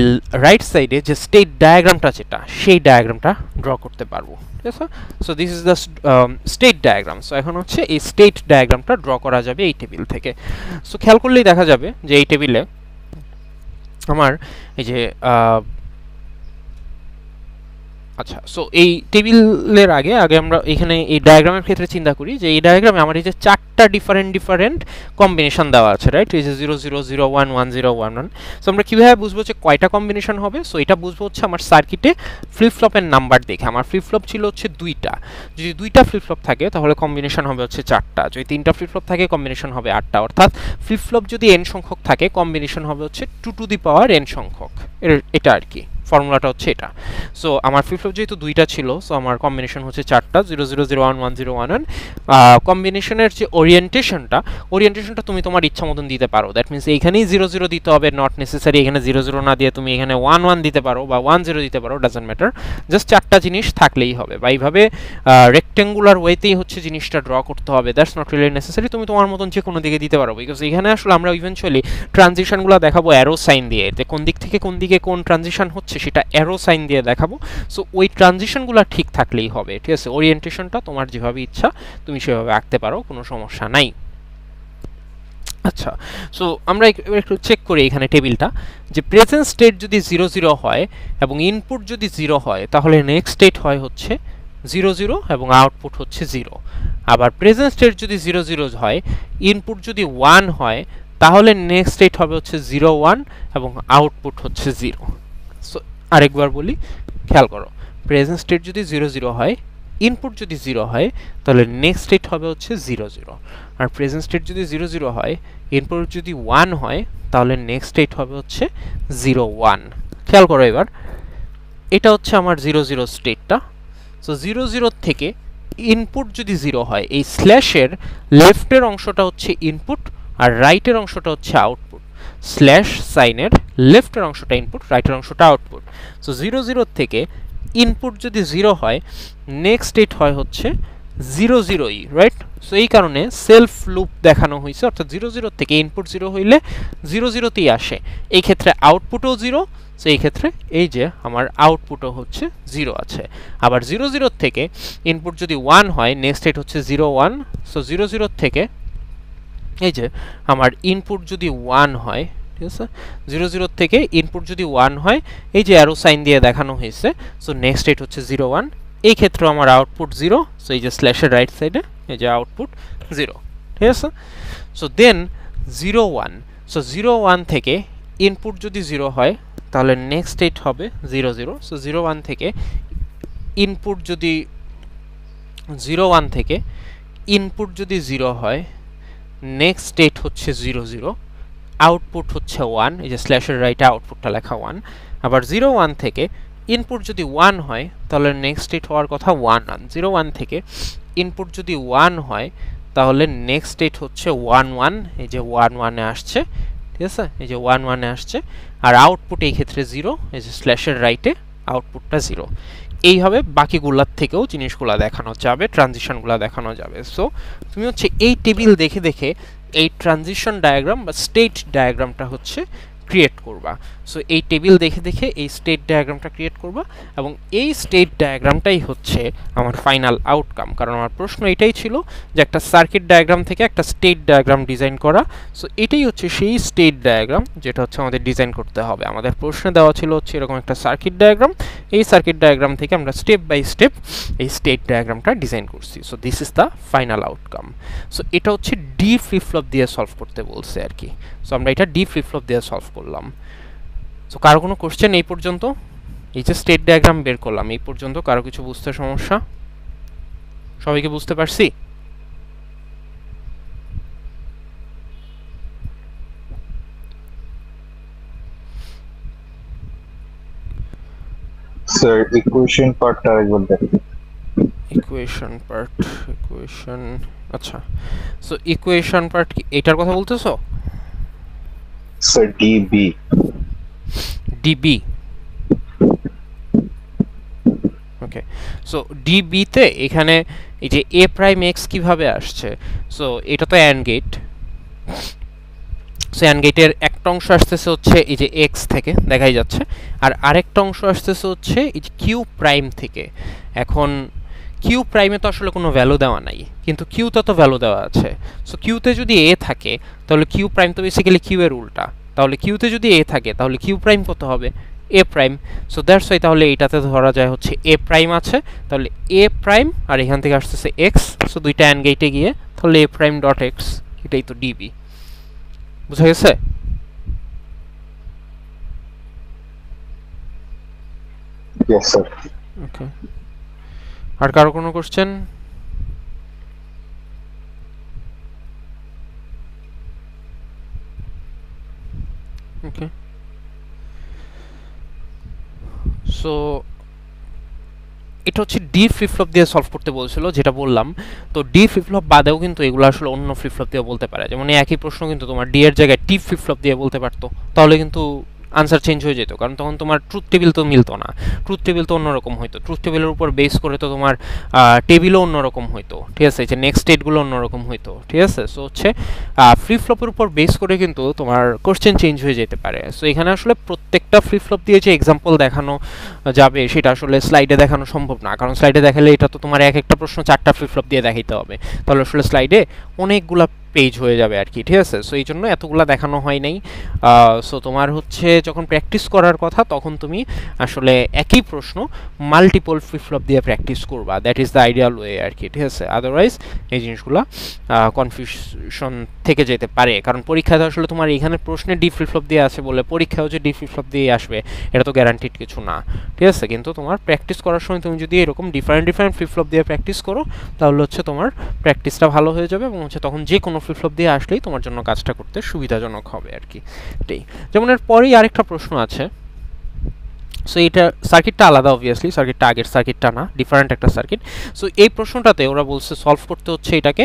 রাইট সাইডে যে স্টেট ডায়াগ্রামটা যেটা সেই ডায়াগ্রামটা ড্র করতে পারবো ঠিক আছে so this is the state diagram so এখন হচ্ছে এই স্টেট ডায়াগ্রামটা ড্র করা যাবে এই টেবিল থেকে সো খেয়াল করলেই দেখা যাবে যে এই টেবিলে আমার এই যে আচ্ছা সো এই টেবিলের আগে আগে আমরা এখানে এই ডায়াগ্রামের ক্ষেত্রে চিন্তা করি যে এই ডায়াগ্রামে আমার এই যে চারটা ডিফারেন্ট ডিফারেন্ট কম্বিনেশন দেওয়া আছে রাইট এই যে zero zero zero one one zero one one so আমরা কীভাবে বুঝবো যে কয়টা কম্বিনেশন হবে সো এটা বুঝবো হচ্ছে আমার সার্কিটে ফ্লিপফ্লপের নাম্বার দেখে আমার ফ্লিপফ্লপ ছিল হচ্ছে দুইটা যদি দুইটা ফ্লিপফ্লপ থাকে তাহলে কম্বিনেশন হবে হচ্ছে চারটা যদি তিনটা ফ্লিপফ্লপ থাকে কম্বিনেশন হবে আটটা অর্থাৎ ফ্লিপফ্লপ যদি এন সংখ্যক থাকে কম্বিনেশন হবে হচ্ছে two to the power N সংখ্যক এটা আর কি ফর্মুলাটা হচ্ছে এটা সো আমার ফ্লিপফ্লপ যেহেতু দুইটা ছিল সো আমার কম্বিনেশন হচ্ছে চারটা zero zero zero one one zero one one কম্বিনেশনের যে ওরিয়েন্টেশনটা ওরিয়েন্টেশনটা তুমি তোমার ইচ্ছা মতন দিতে পারো দ্যাট মিনস এইখানেই জিরো জিরো দিতে হবে নট নেসেসারি এখানে জিরো জিরো না দিয়ে তুমি এখানে ওয়ান ওয়ান দিতে পারো বা ওয়ান জিরো দিতে পারো ডাজেন্ট ম্যাটার জাস্ট চারটা জিনিস থাকলেই হবে বা এইভাবে রেক্টেঙ্গুলার ওয়েতেই হচ্ছে জিনিসটা ড্র করতে হবে দ্যাটস নট রিয়েলি নেসেসারি তুমি তোমার মতন যে কোনো দিকে দিতে পারো বিকজ এখানে আসলে আমরা ইভেনচুয়ালি ট্রানজিশনগুলো দেখাবো অ্যারো সাইন দিয়ে যে কোন দিক থেকে কোন দিকে কোন ট্রানজিশন হচ্ছে সেটা অ্যারো সাইন দিয়ে দেখাবো সো ওই ট্রানজিশনগুলো ঠিক থাকলেই হবে ঠিক আছে ওরিয়েন্টেশনটা তোমার যেভাবে ইচ্ছা তুমি সেভাবে আঁকতে পারো কোনো সমস্যা নাই আচ্ছা সো আমরা একটু চেক করি এখানে টেবিলটা যে প্রেজেন্ট স্টেট যদি জিরো জিরো হয় এবং ইনপুট যদি জিরো হয় তাহলে নেক্সট স্টেট হয় হচ্ছে জিরো জিরো এবং আউটপুট হচ্ছে জিরো আবার প্রেজেন্ট স্টেট যদি জিরো জিরো হয় ইনপুট যদি ওয়ান হয় তাহলে নেক্সট স্টেট হবে হচ্ছে জিরো ওয়ান এবং আউটপুট হচ্ছে জিরো আরেকবার বলি খেয়াল করো প্রেজেন্ট স্টেট যদি জিরো জিরো হয় ইনপুট যদি জিরো হয় তাহলে নেক্সট স্টেট হবে হচ্ছে জিরো জিরো আর প্রেজেন্ট স্টেট যদি জিরো জিরো হয় ইনপুট যদি ওয়ান হয় তাহলে নেক্সট স্টেট হবে হচ্ছে জিরো ওয়ান খেয়াল করো এবার এটা হচ্ছে আমার জিরো জিরো স্টেটটা সো জিরো জিরোর থেকে ইনপুট যদি জিরো হয় এই স্ল্যাশের লেফটের অংশটা হচ্ছে ইনপুট আর রাইটের অংশটা হচ্ছে আউটপুট স্ল্যাশ সাইনের লেফটের অংশটা ইনপুট রাইটের অংশটা আউটপুট সো জিরো জিরোর থেকে ইনপুট যদি জিরো হয় নেক্সট ডেট হয় হচ্ছে জিরো জিরোই রাইট সো এই কারণে সেলফ লুপ দেখানো হয়েছে অর্থাৎ জিরো জিরো থেকে ইনপুট জিরো হইলে জিরো জিরোতেই আসে এই ক্ষেত্রে আউটপুটও জিরো সো এই ক্ষেত্রে এই যে আমার আউটপুটও হচ্ছে জিরো আছে আবার জিরো জিরোর থেকে ইনপুট যদি ওয়ান হয় নেক্সট ডেট হচ্ছে জিরো ওয়ান সো জিরো জিরোর থেকে এই যে আমার ইনপুট যদি ওয়ান হয় ঠিক আছে জিরো জিরোর থেকে ইনপুট যদি ওয়ান হয় এই যে অ্যারো সাইন দিয়ে দেখানো হয়েছে সো নেক্সট এইট হচ্ছে জিরো ওয়ান এই ক্ষেত্রেও আমার আউটপুট জিরো সো এই যে স্ল্যাশের রাইট সাইডে এই যে আউটপুট জিরো ঠিক আছে so then zero one so zero one থেকে ইনপুট যদি জিরো হয় তাহলে নেক্সট এইট হবে zero zero so zero one থেকে ইনপুট যদি জিরো ওয়ান থেকে ইনপুট যদি জিরো হয় নেক্সট ডেট হচ্ছে জিরো জিরো আউটপুট হচ্ছে ওয়ান এই যে স্ল্যাশের রাইটে আউটপুটটা লেখা ওয়ান আবার জিরো ওয়ান থেকে ইনপুট যদি ওয়ান হয় তাহলে নেক্সট স্টেট হওয়ার কথা ওয়ান ওয়ান জিরো ওয়ান থেকে ইনপুট যদি ওয়ান হয় তাহলে নেক্সট ডেট হচ্ছে ওয়ান ওয়ান এই যে ওয়ান ওয়ানে আসছে ঠিক আছে এই যে ওয়ান ওয়ানে আসছে আর আউটপুট এই ক্ষেত্রে জিরো এই যে স্ল্যাশের রাইটে আউটপুটটা জিরো এইভাবে বাকিগুলার থেকেও জিনিসগুলো দেখানো যাবে ট্রানজিশনগুলো দেখানো যাবে সো তুমি হচ্ছে এই টেবিল দেখে দেখে এই ট্রানজিশন ডায়াগ্রাম বা স্টেট ডায়াগ্রামটা হচ্ছে ক্রিয়েট করবা সো এই টেবিল দেখে দেখে এই স্টেট ডায়াগ্রামটা ক্রিয়েট করবা এবং এই স্টেট ডায়াগ্রামটাই হচ্ছে আমার ফাইনাল আউটকাম কারণ আমার প্রশ্ন এটাই ছিল যে একটা সার্কিট ডায়াগ্রাম থেকে একটা স্টেট ডায়াগ্রাম ডিজাইন করা সো এটাই হচ্ছে সেই স্টেট ডায়াগ্রাম যেটা হচ্ছে আমাদের ডিজাইন করতে হবে আমাদের প্রশ্নে দেওয়া ছিল হচ্ছে এরকম একটা সার্কিট ডায়াগ্রাম এই সার্কিট ডায়াগ্রাম থেকে আমরা স্টেপ বাই স্টেপ এই স্টেট ডায়াগ্রামটা ডিজাইন করছি so this is the final outcome so এটা হচ্ছে ডি ফ্লিপফ্লপ দিয়ে সলভ করতে বলছে আর কি সো আমরা এটা ডি ফ্লিপফ্লপ দিয়ে সলভ করব করলাম সো কারো কোনো কোশ্চেন এই পর্যন্ত এই যে স্টেট ডায়াগ্রাম বের করলাম এই পর্যন্ত কারো কিছু বুঝতে সমস্যা সবাইকে বুঝতে পারছি স্যার পার্ট ইকুয়েশন আচ্ছা সো ইকুয়েশন পার্ট এটার কথা বলতেছো So DB. DB. Okay so ডিবিতে এখানে এই যে এ প্রাইম এক্স কিভাবে আসছে সো এটা তো অ্যান্ড গেট সো অ্যান্ড গেটের একটা অংশ আসতেছে হচ্ছে এই যে এক্স থেকে দেখাই যাচ্ছে আর আরেকটা অংশ আসতেছে হচ্ছে এই যে কিউ প্রাইম থেকে এখন কিউ প্রাইমে তো আসলে কোনো ভ্যালু দেওয়া নাই কিন্তু কিউতে তো ভ্যালু দেওয়া আছে সো কিউতে যদি এ থাকে তাহলে কিউ প্রাইম তো বেসিক্যালি কিউ এর উল্টা তাহলে কিউতে যদি এ থাকে তাহলে কিউ প্রাইম কত হবে A prime so that's why তাহলে এইটাতে ধরা যায় হচ্ছে এ প্রাইম আছে তাহলে এ প্রাইম আর এখান থেকে আসতেছে এক্স সো দুইটা অ্যান গেটে গিয়ে তাহলে এ প্রাইম ডট এক্স এটাই তো ডিবি বুঝা গেছে Yes, sir. Okay. আর কারো কোনো কোশ্চেন ওকে সো এটা হচ্ছে ডি ফ্লিপফ্লপ দিয়ে সলভ করতে বলছিল যেটা বললাম তো ডি ফ্লিপফ্লপ বাদেও কিন্তু এগুলো আসলে অন্য ফ্লিপফ্লপ দিয়ে বলতে পারে মানে যেমন একই প্রশ্ন কিন্তু তোমার ডি এর জায়গায় টি ফ্লিপফ্লপ দিয়ে বলতে পারতো তাহলে কিন্তু আনসার চেঞ্জ হয়ে যেত কারণ তখন তোমার ট্রুথ টেবিল তো মিলতো না ট্রুথ টেবিল তো অন্যরকম হইতো ট্রুথ টেবিলের উপর বেস করে তো তোমার টেবিলও অন্যরকম হইতো ঠিক আছে যে নেক্সট ডেটগুলো অন্যরকম হইতো ঠিক আছে সো হচ্ছে ফ্রি ফ্লপের উপর বেস করে কিন্তু তোমার কোশ্চেন চেঞ্জ হয়ে যেতে পারে সো এখানে আসলে প্রত্যেকটা ফ্রি ফ্লপ দিয়ে যে এক্সাম্পল দেখানো যাবে সেটা আসলে স্লাইডে দেখানো সম্ভব না কারণ স্লাইডে দেখালে এটা তো তোমার এক একটা প্রশ্ন চারটা ফ্লিপ ফ্লপ দিয়ে দেখাইতে হবে তাহলে আসলে স্লাইডে অনেকগুলা পেজ হয়ে যাবে আর কি ঠিক আছে সো এই জন্য এতগুলো দেখানো হয় নাই সো তোমার হচ্ছে যখন প্র্যাকটিস করার কথা তখন তুমি আসলে একই প্রশ্ন মাল্টিপল ফ্লিপফ্লপ দিয়ে প্র্যাকটিস করবা that is the ideal way আর কি ঠিক আছে আদারওয়াইজ এই জিনিসগুলো কনফিউশন থেকে যেতে পারে কারণ পরীক্ষাতে আসলে তোমার এখানে প্রশ্নে ডি ফ্লিপফ্লপ দিয়ে আছে বলে পরীক্ষাও যে ডি ফ্লিপফ্লপ দিয়ে আসবে এটা তো গ্যারান্টিড কিছু না ঠিক আছে কিন্তু তোমার প্র্যাকটিস করার সময় তুমি যদি এরকম ডিফারেন্ট ডিফারেন্ট ফ্লিপফ্লপ দিয়ে প্র্যাকটিস করো তাহলে হচ্ছে তোমার প্র্যাকটিসটা ভালো হয়ে যাবে এবং হচ্ছে তখন যে কোনো ফ্লিপফ্লপ ফ্লপ দিয়ে আসলেই তোমার জন্য কাজটা করতে সুবিধাজনক হবে আর কি এটাই যেমন এর পরেই আরেকটা প্রশ্ন আছে সো এটা সার্কিটটা আলাদা অবভিয়াসলি সার্কিটটা আগের সার্কিটটা না ডিফারেন্ট একটা সার্কিট সো এই প্রশ্নটাতে ওরা বলছে সলভ করতে হচ্ছে এটাকে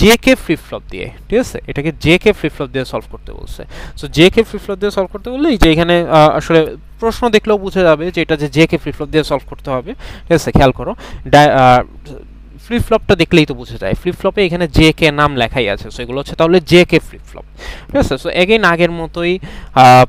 জে কে ফ্লিপফ্লপ দিয়ে ঠিক আছে এটাকে জে কে ফ্লিপফ্লপ দিয়ে সলভ করতে বলছে সো জে কে ফ্লিপফ্লপ দিয়ে সলভ করতে বললেই যে এখানে আসলে প্রশ্ন দেখলেও বুঝে যাবে যে এটা যে জে কে ফ্লিপফ্লপ দিয়ে সলভ করতে হবে ঠিক আছে খেয়াল করো ফ্লিপ ফ্লপটা দেখলেই তো বোঝা যায় ফ্লিপ ফ্লপে এখানে জে কে নাম লেখাই আছে সো এগুলো হচ্ছে তাহলে জে কে ফ্লিপ ফ্লপ ঠিক আছে সো এগেন আগের মতোই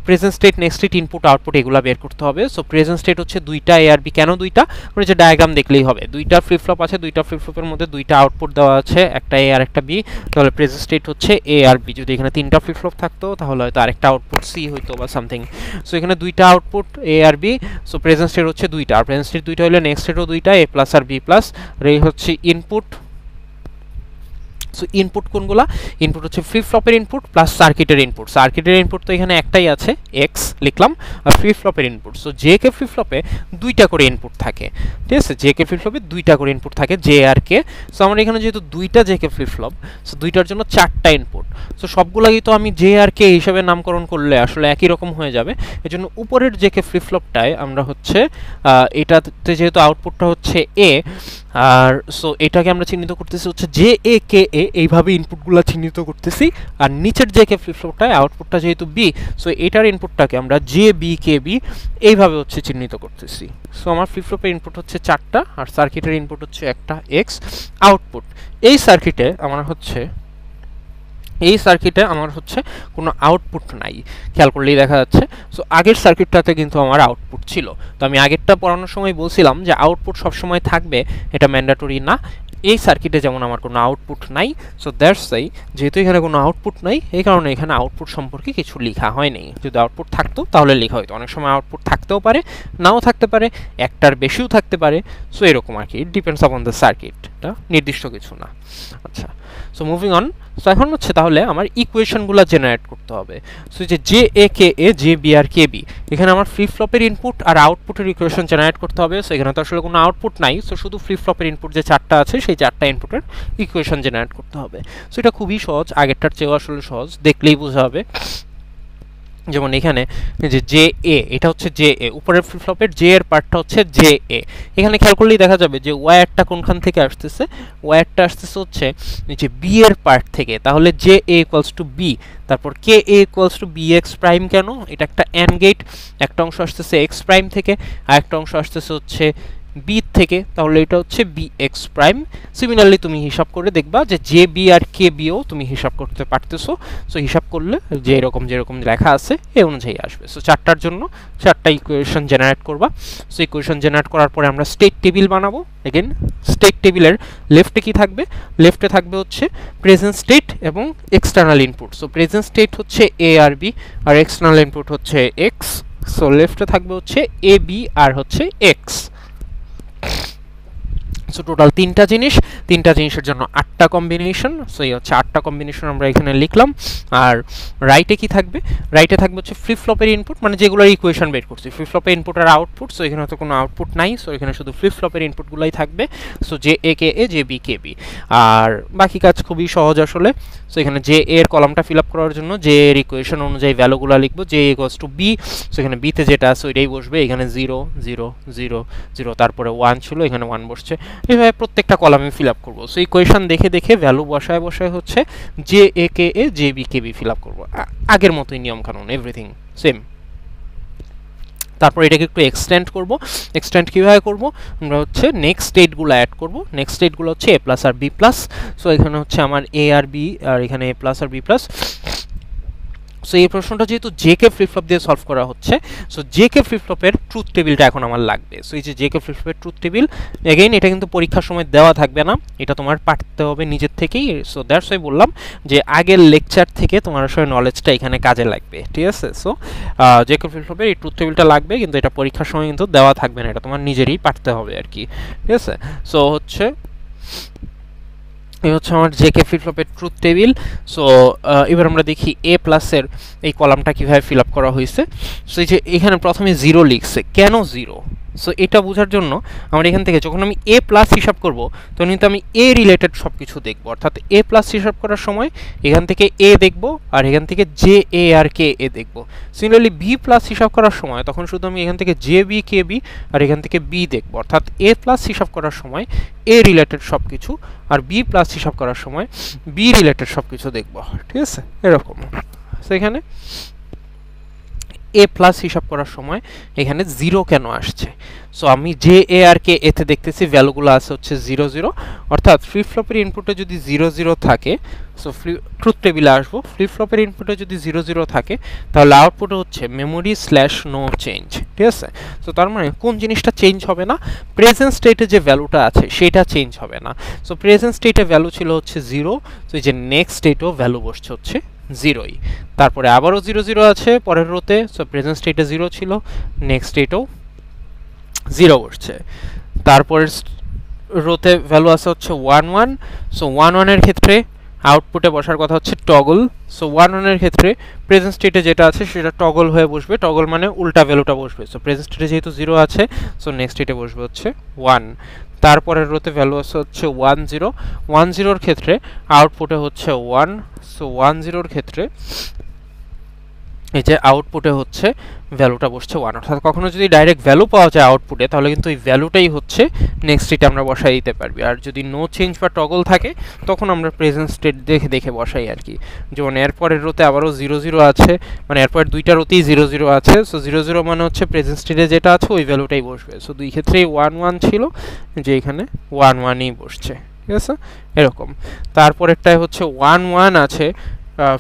present state next state input output এগুলো বের করতে হবে সো প্রেজেন্ট স্টেট হচ্ছে দুইটা এ আর বি কেন দুইটা মানে যে ডায়াগ্রাম দেখলেই হবে দুইটা ফ্লিপ ফ্লপ আছে দুইটা ফ্লিপ ফ্লপের মধ্যে দুইটা আউটপুট দেওয়া আছে একটা এ আর একটা বি তাহলে প্রেজেন্ট স্টেট হচ্ছে এ আর বি যদি এখানে তিনটা ফ্লিপ ফ্লপ থাকতো তাহলে হয়তো আরেকটা আউটপুট সি হইতো বা সামথিং সো এখানে দুইটা আউটপুট এ আর বি সো প্রেজেন্ট স্টেট হচ্ছে দুইটা আর প্রেজেন্ট স্টেট দুইটা হলে নেক্সট স্টেটও দুইটা এ প্লাস আর বি প্লাস আর এই হচ্ছে input সো ইনপুট কোনগুলা ইনপুট হচ্ছে ফ্লিপ ফ্লপের ইনপুট প্লাস সার্কিটের ইনপুট সার্কিটের ইনপুট তো এখানে একটাই আছে এক্স লিখলাম আর ফ্লিপ ফ্লপের input so J K flip ফ্লপে দুইটা করে ইনপুট থাকে ঠিক আছে জে কে ফ্লিপ ফ্লপে দুইটা করে ইনপুট থাকে জে আর কে সো আমার এখানে যেহেতু দুইটা J K flip flop so দুইটার জন্য চারটা ইনপুট সো সবগুলাই তো আমি জে আর কে হিসাবে নামকরণ করলে আসলে একই রকম হয়ে যাবে এজন্য উপরের জে কে ফ্লিপ আমরা হচ্ছে এটাতে যেহেতু আউটপুটটা হচ্ছে এ আর সো এটাকে আমরা চিহ্নিত করতেছি হচ্ছে জে এ কে এ এইভাবে ইনপুটগুলো চিহ্নিত করতেছি আর নিচের যে কে ফ্লিপ ফ্লপটায় আউটপুটটা যেহেতু বি সো এটার ইনপুটটাকে আমরা জে বি কে বি এইভাবে হচ্ছে চিহ্নিত করতেছি সো আমার ফ্লিপ ফ্লপের ইনপুট হচ্ছে চারটা আর সার্কিটের ইনপুট হচ্ছে একটা এক্স আউটপুট এই সার্কিটে আমার হচ্ছে এই সার্কিটে আমার হচ্ছে কোনো আউটপুট নাই খেয়াল করলেই দেখা যাচ্ছে সো আগের সার্কিটটাতে কিন্তু আমার আউটপুট ছিল তো আমি আগেরটা পড়ানোর সময় বলছিলাম যে আউটপুট সবসময় থাকবে এটা ম্যান্ডাটরি না এই সার্কিটে যেমন আমার কোনো আউটপুট নাই সো দ্যাটস সাই যেহেতু এখানে কোনো আউটপুট নাই এই কারণে এখানে আউটপুট সম্পর্কে কিছু লেখা হয়নি যদি আউটপুট থাকতো তাহলে লেখা হয়তো অনেক সময় আউটপুট থাকতেও পারে নাও থাকতে পারে একটার বেশিও থাকতে পারে সো এরকম আর কি ডিপেন্ডস আপন দ্য সার্কিটটা নির্দিষ্ট কিছু না আচ্ছা সো মুভিং অন সো এখন হচ্ছে তাহলে আমার ইকুয়েশনগুলো জেনারেট করতে হবে সো যে J A K A J B আর কে বি এখানে আমার ফ্লিপ ফ্লপের ইনপুট আর আউটপুটের ইকুয়েশন জেনারেট করতে হবে সো এখানে তো আসলে কোনো আউটপুট নাই সো শুধু ফ্লিপ ফ্লপের ইনপুট যে চারটা আছে সেই চারটা ইনপুটের ইকুয়েশন জেনারেট করতে হবে সো এটা খুবই সহজ আগেরটার চেয়েও আসলে সহজ দেখলেই বোঝা হবে যেমন এখানে যে জে এ এটা হচ্ছে জে এ উপরের ফ্লিপফ্লপের জে এর পার্টটা হচ্ছে জে এ এখানে খেয়াল করলেই দেখা যাবে যে ওয়্যারটা কোনখান থেকে আসতেছে ওয়্যারটা আসতেছে হচ্ছে যে বি এর পার্ট থেকে তাহলে J A equals to B তারপর K A equals to B X prime কেন এটা একটা অ্যান গেট একটা অংশ আসতেছে এক্স প্রাইম থেকে আর একটা অংশ আসতেছে হচ্ছে বি থেকে তাহলে এটা হচ্ছে বি এক্স প্রাইম সিমিলারলি তুমি হিসাব করে দেখবা যে জে বি আর কে বিও তুমি হিসাব করতে পারতেছো সো হিসাব করলে যে এরকম যেরকম লেখা আছে এ অনুযায়ী আসবে সো চারটার জন্য চারটা ইকুয়েশন জেনারেট করবা সো ইকুয়েশন জেনারেট করার পরে আমরা স্টেট টেবিল বানাবো এগেন স্টেট টেবিলের লেফটে কি থাকবে লেফটে থাকবে হচ্ছে প্রেজেন্ট স্টেট এবং external input so present state হচ্ছে এ আর বি আর এক্সটার্নাল ইনপুট হচ্ছে এক্স সো লেফটে থাকবে হচ্ছে এ বি আর হচ্ছে এক্স সো টোটাল তিনটা জিনিস তিনটা জিনিসের জন্য আটটা কম্বিনেশন সো এই হচ্ছে আটটা কম্বিনেশন আমরা এখানে লিখলাম আর রাইটে কি থাকবে রাইটে থাকবে হচ্ছে ফ্লিপফ্লপের ইনপুট মানে যেগুলোর ইকুয়েশন বের করছি ফ্লিপফ্লপের ইনপুট আর আউটপুট সো এখানে হয়তো কোনো আউটপুট নাই সো এখানে শুধু ফ্লিপফ্লপের ইনপুটগুলোই থাকবে so J A K A J B K B আর বাকি কাজ খুবই সহজ আসলে সো এখানে জে এর কলামটা ফিল আপ করার জন্য জে এর ইকুয়েশন অনুযায়ী ভ্যালুগুলো লিখবো J equals to B so এখানে বিতে যেটা আছে ওইটাই বসবে এখানে জিরো জিরো জিরো জিরো তারপরে ওয়ান ছিল এখানে ওয়ান বসছে এভাবে প্রত্যেকটা কলাম আমি ফিল আপ করবো সো কোয়েশন দেখে দেখে ভ্যালু বসায় বসায় হচ্ছে J A K A J B K B fill up করবো আগের মতোই নিয়ম কানুন এভরিথিং সেম তারপর এটাকে একটু এক্সটেন্ড করব এক্সটেন্ড কীভাবে করবো আমরা হচ্ছে নেক্সট স্টেটগুলো অ্যাড করব নেক্সট স্টেটগুলো হচ্ছে এ প্লাস আর বি প্লাস সো এখানে হচ্ছে আমার এ আর বি আর এখানে এ প্লাস আর বি প্লাস সো এই প্রশ্নটা যেহেতু জেকে ফ্লিপফ্লপ দিয়ে সলভ করা হচ্ছে সো জেকে ফ্লিপফ্লপের ট্রুথ টেবিলটা এখন আমার লাগবে সো এই যে জেকে ফ্লিপফ্লপের ট্রুথ টেবিল এগেইন এটা কিন্তু পরীক্ষার সময় দেওয়া থাকবে না এটা তোমার পাঠতে হবে নিজের থেকেই সো দ্যাটস ওই বললাম যে আগের লেকচার থেকে তোমার আসলে নলেজটা এখানে কাজে লাগবে ঠিক আছে সো জেকে ফ্লিপফ্লপের এই ট্রুথ টেবিলটা লাগবে কিন্তু এটা পরীক্ষার সময় কিন্তু দেওয়া থাকবে না এটা তোমার নিজেরই পাঠতে হবে আর কি ঠিক আছে সো হচ্ছে এই হচ্ছে আমার জেকে ফ্লিপফ্লপের ট্রুথ টেবিল সো এবার আমরা দেখি এ প্লাসের এই কলামটা কীভাবে ফিল আপ করা হয়েছে সো এই যে এখানে প্রথমে জিরো লিখছে কেন জিরো সো এটা বোঝার জন্য আমার এখান থেকে যখন আমি এ প্লাস হিসাব করব তখন কিন্তু আমি এ রিলেটেড সব কিছু দেখবো অর্থাৎ এ প্লাস হিসাব করার সময় এখান থেকে এ দেখব আর এখান থেকে জে এ আর কে এ দেখব সিমিলারলি বি প্লাস হিসাব করার সময় তখন শুধু আমি এখান থেকে জে বি কে বি আর এখান থেকে বি দেখব অর্থাৎ এ প্লাস হিসাব করার সময় এ রিলেটেড সব কিছু আর বি প্লাস হিসাব করার সময় বি রিলেটেড সব কিছু দেখব ঠিক আছে এরকম সেখানে এ প্লাস হিসাব করার সময় এখানে জিরো কেন আসছে সো আমি যে এ আর কে এতে দেখতেছি ভ্যালুগুলো আছে হচ্ছে জিরো জিরো অর্থাৎ ফ্লিপ ফ্লপের ইনপুটে যদি জিরো জিরো থাকে সো ফ্লিপ ট্রুথ টেবিলে আসবো ফ্লিপ ফ্লপের ইনপুটে যদি জিরো জিরো থাকে তাহলে আউটপুটে হচ্ছে মেমোরি স্ল্যাশ নো চেঞ্জ ঠিক আছে সো তার মানে কোন জিনিসটা চেঞ্জ হবে না প্রেজেন্ট স্টেটে যে ভ্যালুটা আছে সেটা চেঞ্জ হবে না সো প্রেজেন্ট স্টেটে ভ্যালু ছিল হচ্ছে জিরো সো এই যে নেক্সট স্টেটেও ভ্যালু বসছে হচ্ছে জিরোই তারপরে আবারও জিরো জিরো আছে পরের রোতে সো প্রেজেন্ট স্টেটে জিরো ছিল নেক্সট স্টেটেও জিরো বসছে তারপরে রোতে ভ্যালু আছে হচ্ছে ওয়ান ওয়ান সো ওয়ান ওয়ানের ক্ষেত্রে আউটপুটে বসার কথা হচ্ছে টগল সো ওয়ান ওয়ানের ক্ষেত্রে প্রেজেন্ট স্টেটে যেটা আছে সেটা টগল হয়ে বসবে টগল মানে উল্টা ভ্যালুটা বসবে সো প্রেজেন্ট স্টেটে যেহেতু জিরো আছে সো নেক্সট স্টেটে বসবে হচ্ছে ওয়ান তারপরের রোতে ভ্যালু হচ্ছে ওয়ান জিরো ওয়ান জিরোর ক্ষেত্রে আউটপুটে হচ্ছে ওয়ান সো ওয়ান জিরোর ক্ষেত্রে এই যে আউটপুটে হচ্ছে ভ্যালুটা বসছে ওয়ান অর্থাৎ কখনো যদি ডাইরেক্ট ভ্যালু পাওয়া যায় আউটপুটে তাহলে কিন্তু ওই ভ্যালুটাই হচ্ছে নেক্সট স্টেটে আমরা বসাই দিতে পারবি আর যদি নো চেঞ্জ বা টগল থাকে তখন আমরা প্রেজেন্ট স্টেট দেখে দেখে বসাই আর কি যেমন এরপরের রোতে আবারও জিরো জিরো আছে মানে এরপর দুইটা রোতেই জিরো জিরো আছে সো জিরো জিরো মানে হচ্ছে প্রেজেন্ট স্টেটে যেটা আছে ওই ভ্যালুটাই বসবে সো দুই ক্ষেত্রেই ওয়ান ওয়ান ছিল যে এখানে ওয়ান ওয়ানই বসছে ঠিক আছে এরকম তারপরেরটায় হচ্ছে ওয়ান ওয়ান আছে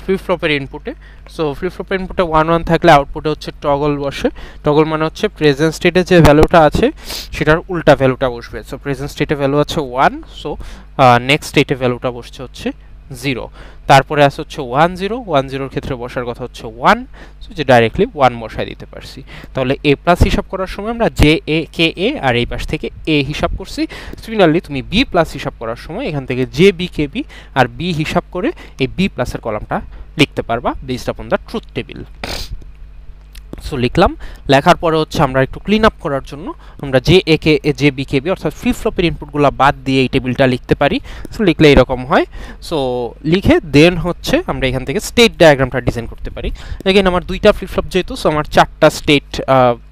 ফ্লিপফ্লপের ইনপুটে সো ফ্লিপফ্লপের ইনপুটে ওয়ান ওয়ান থাকলে আউটপুটে হচ্ছে টগল বসে টগল মানে হচ্ছে প্রেজেন্ট স্টেটে যে ভ্যালুটা আছে সেটার উল্টা ভ্যালুটা বসবে সো প্রেজেন্ট স্টেটে ভ্যালু আছে ওয়ান সো নেক্সট স্টেটে ভ্যালুটা বসছে হচ্ছে জিরো তারপরে আছে হচ্ছে ওয়ান জিরো ওয়ান জিরোর ক্ষেত্রে বসার কথা হচ্ছে ওয়ান সো যে ডাইরেক্টলি ওয়ান বসায় দিতে পারছি তাহলে এ প্লাস হিসাব করার সময় আমরা জে এ কে এ আর এই পাশ থেকে এ হিসাব করছি সিমিলারলি তুমি বি প্লাস হিসাব করার সময় এখান থেকে জে বি কে বি আর বি হিসাব করে এই বি প্লাসের কলামটা লিখতে পারবা based on the truth table so লিখলাম লেখার পরে হচ্ছে আমরা একটু ক্লিন আপ করার জন্য আমরা যে A K J B K B অর্থাৎ ফ্লিপ ফ্লপের ইনপুটগুলো বাদ দিয়ে এই টেবিলটা লিখতে পারি সো লিখলে এরকম হয় সো লিখে দেন হচ্ছে আমরা এখান থেকে স্টেট ডায়াগ্রামটা ডিজাইন করতে পারি এগেন আমার দুইটা ফ্লিপ ফ্লপ যেহেতু সো আমার চারটা স্টেট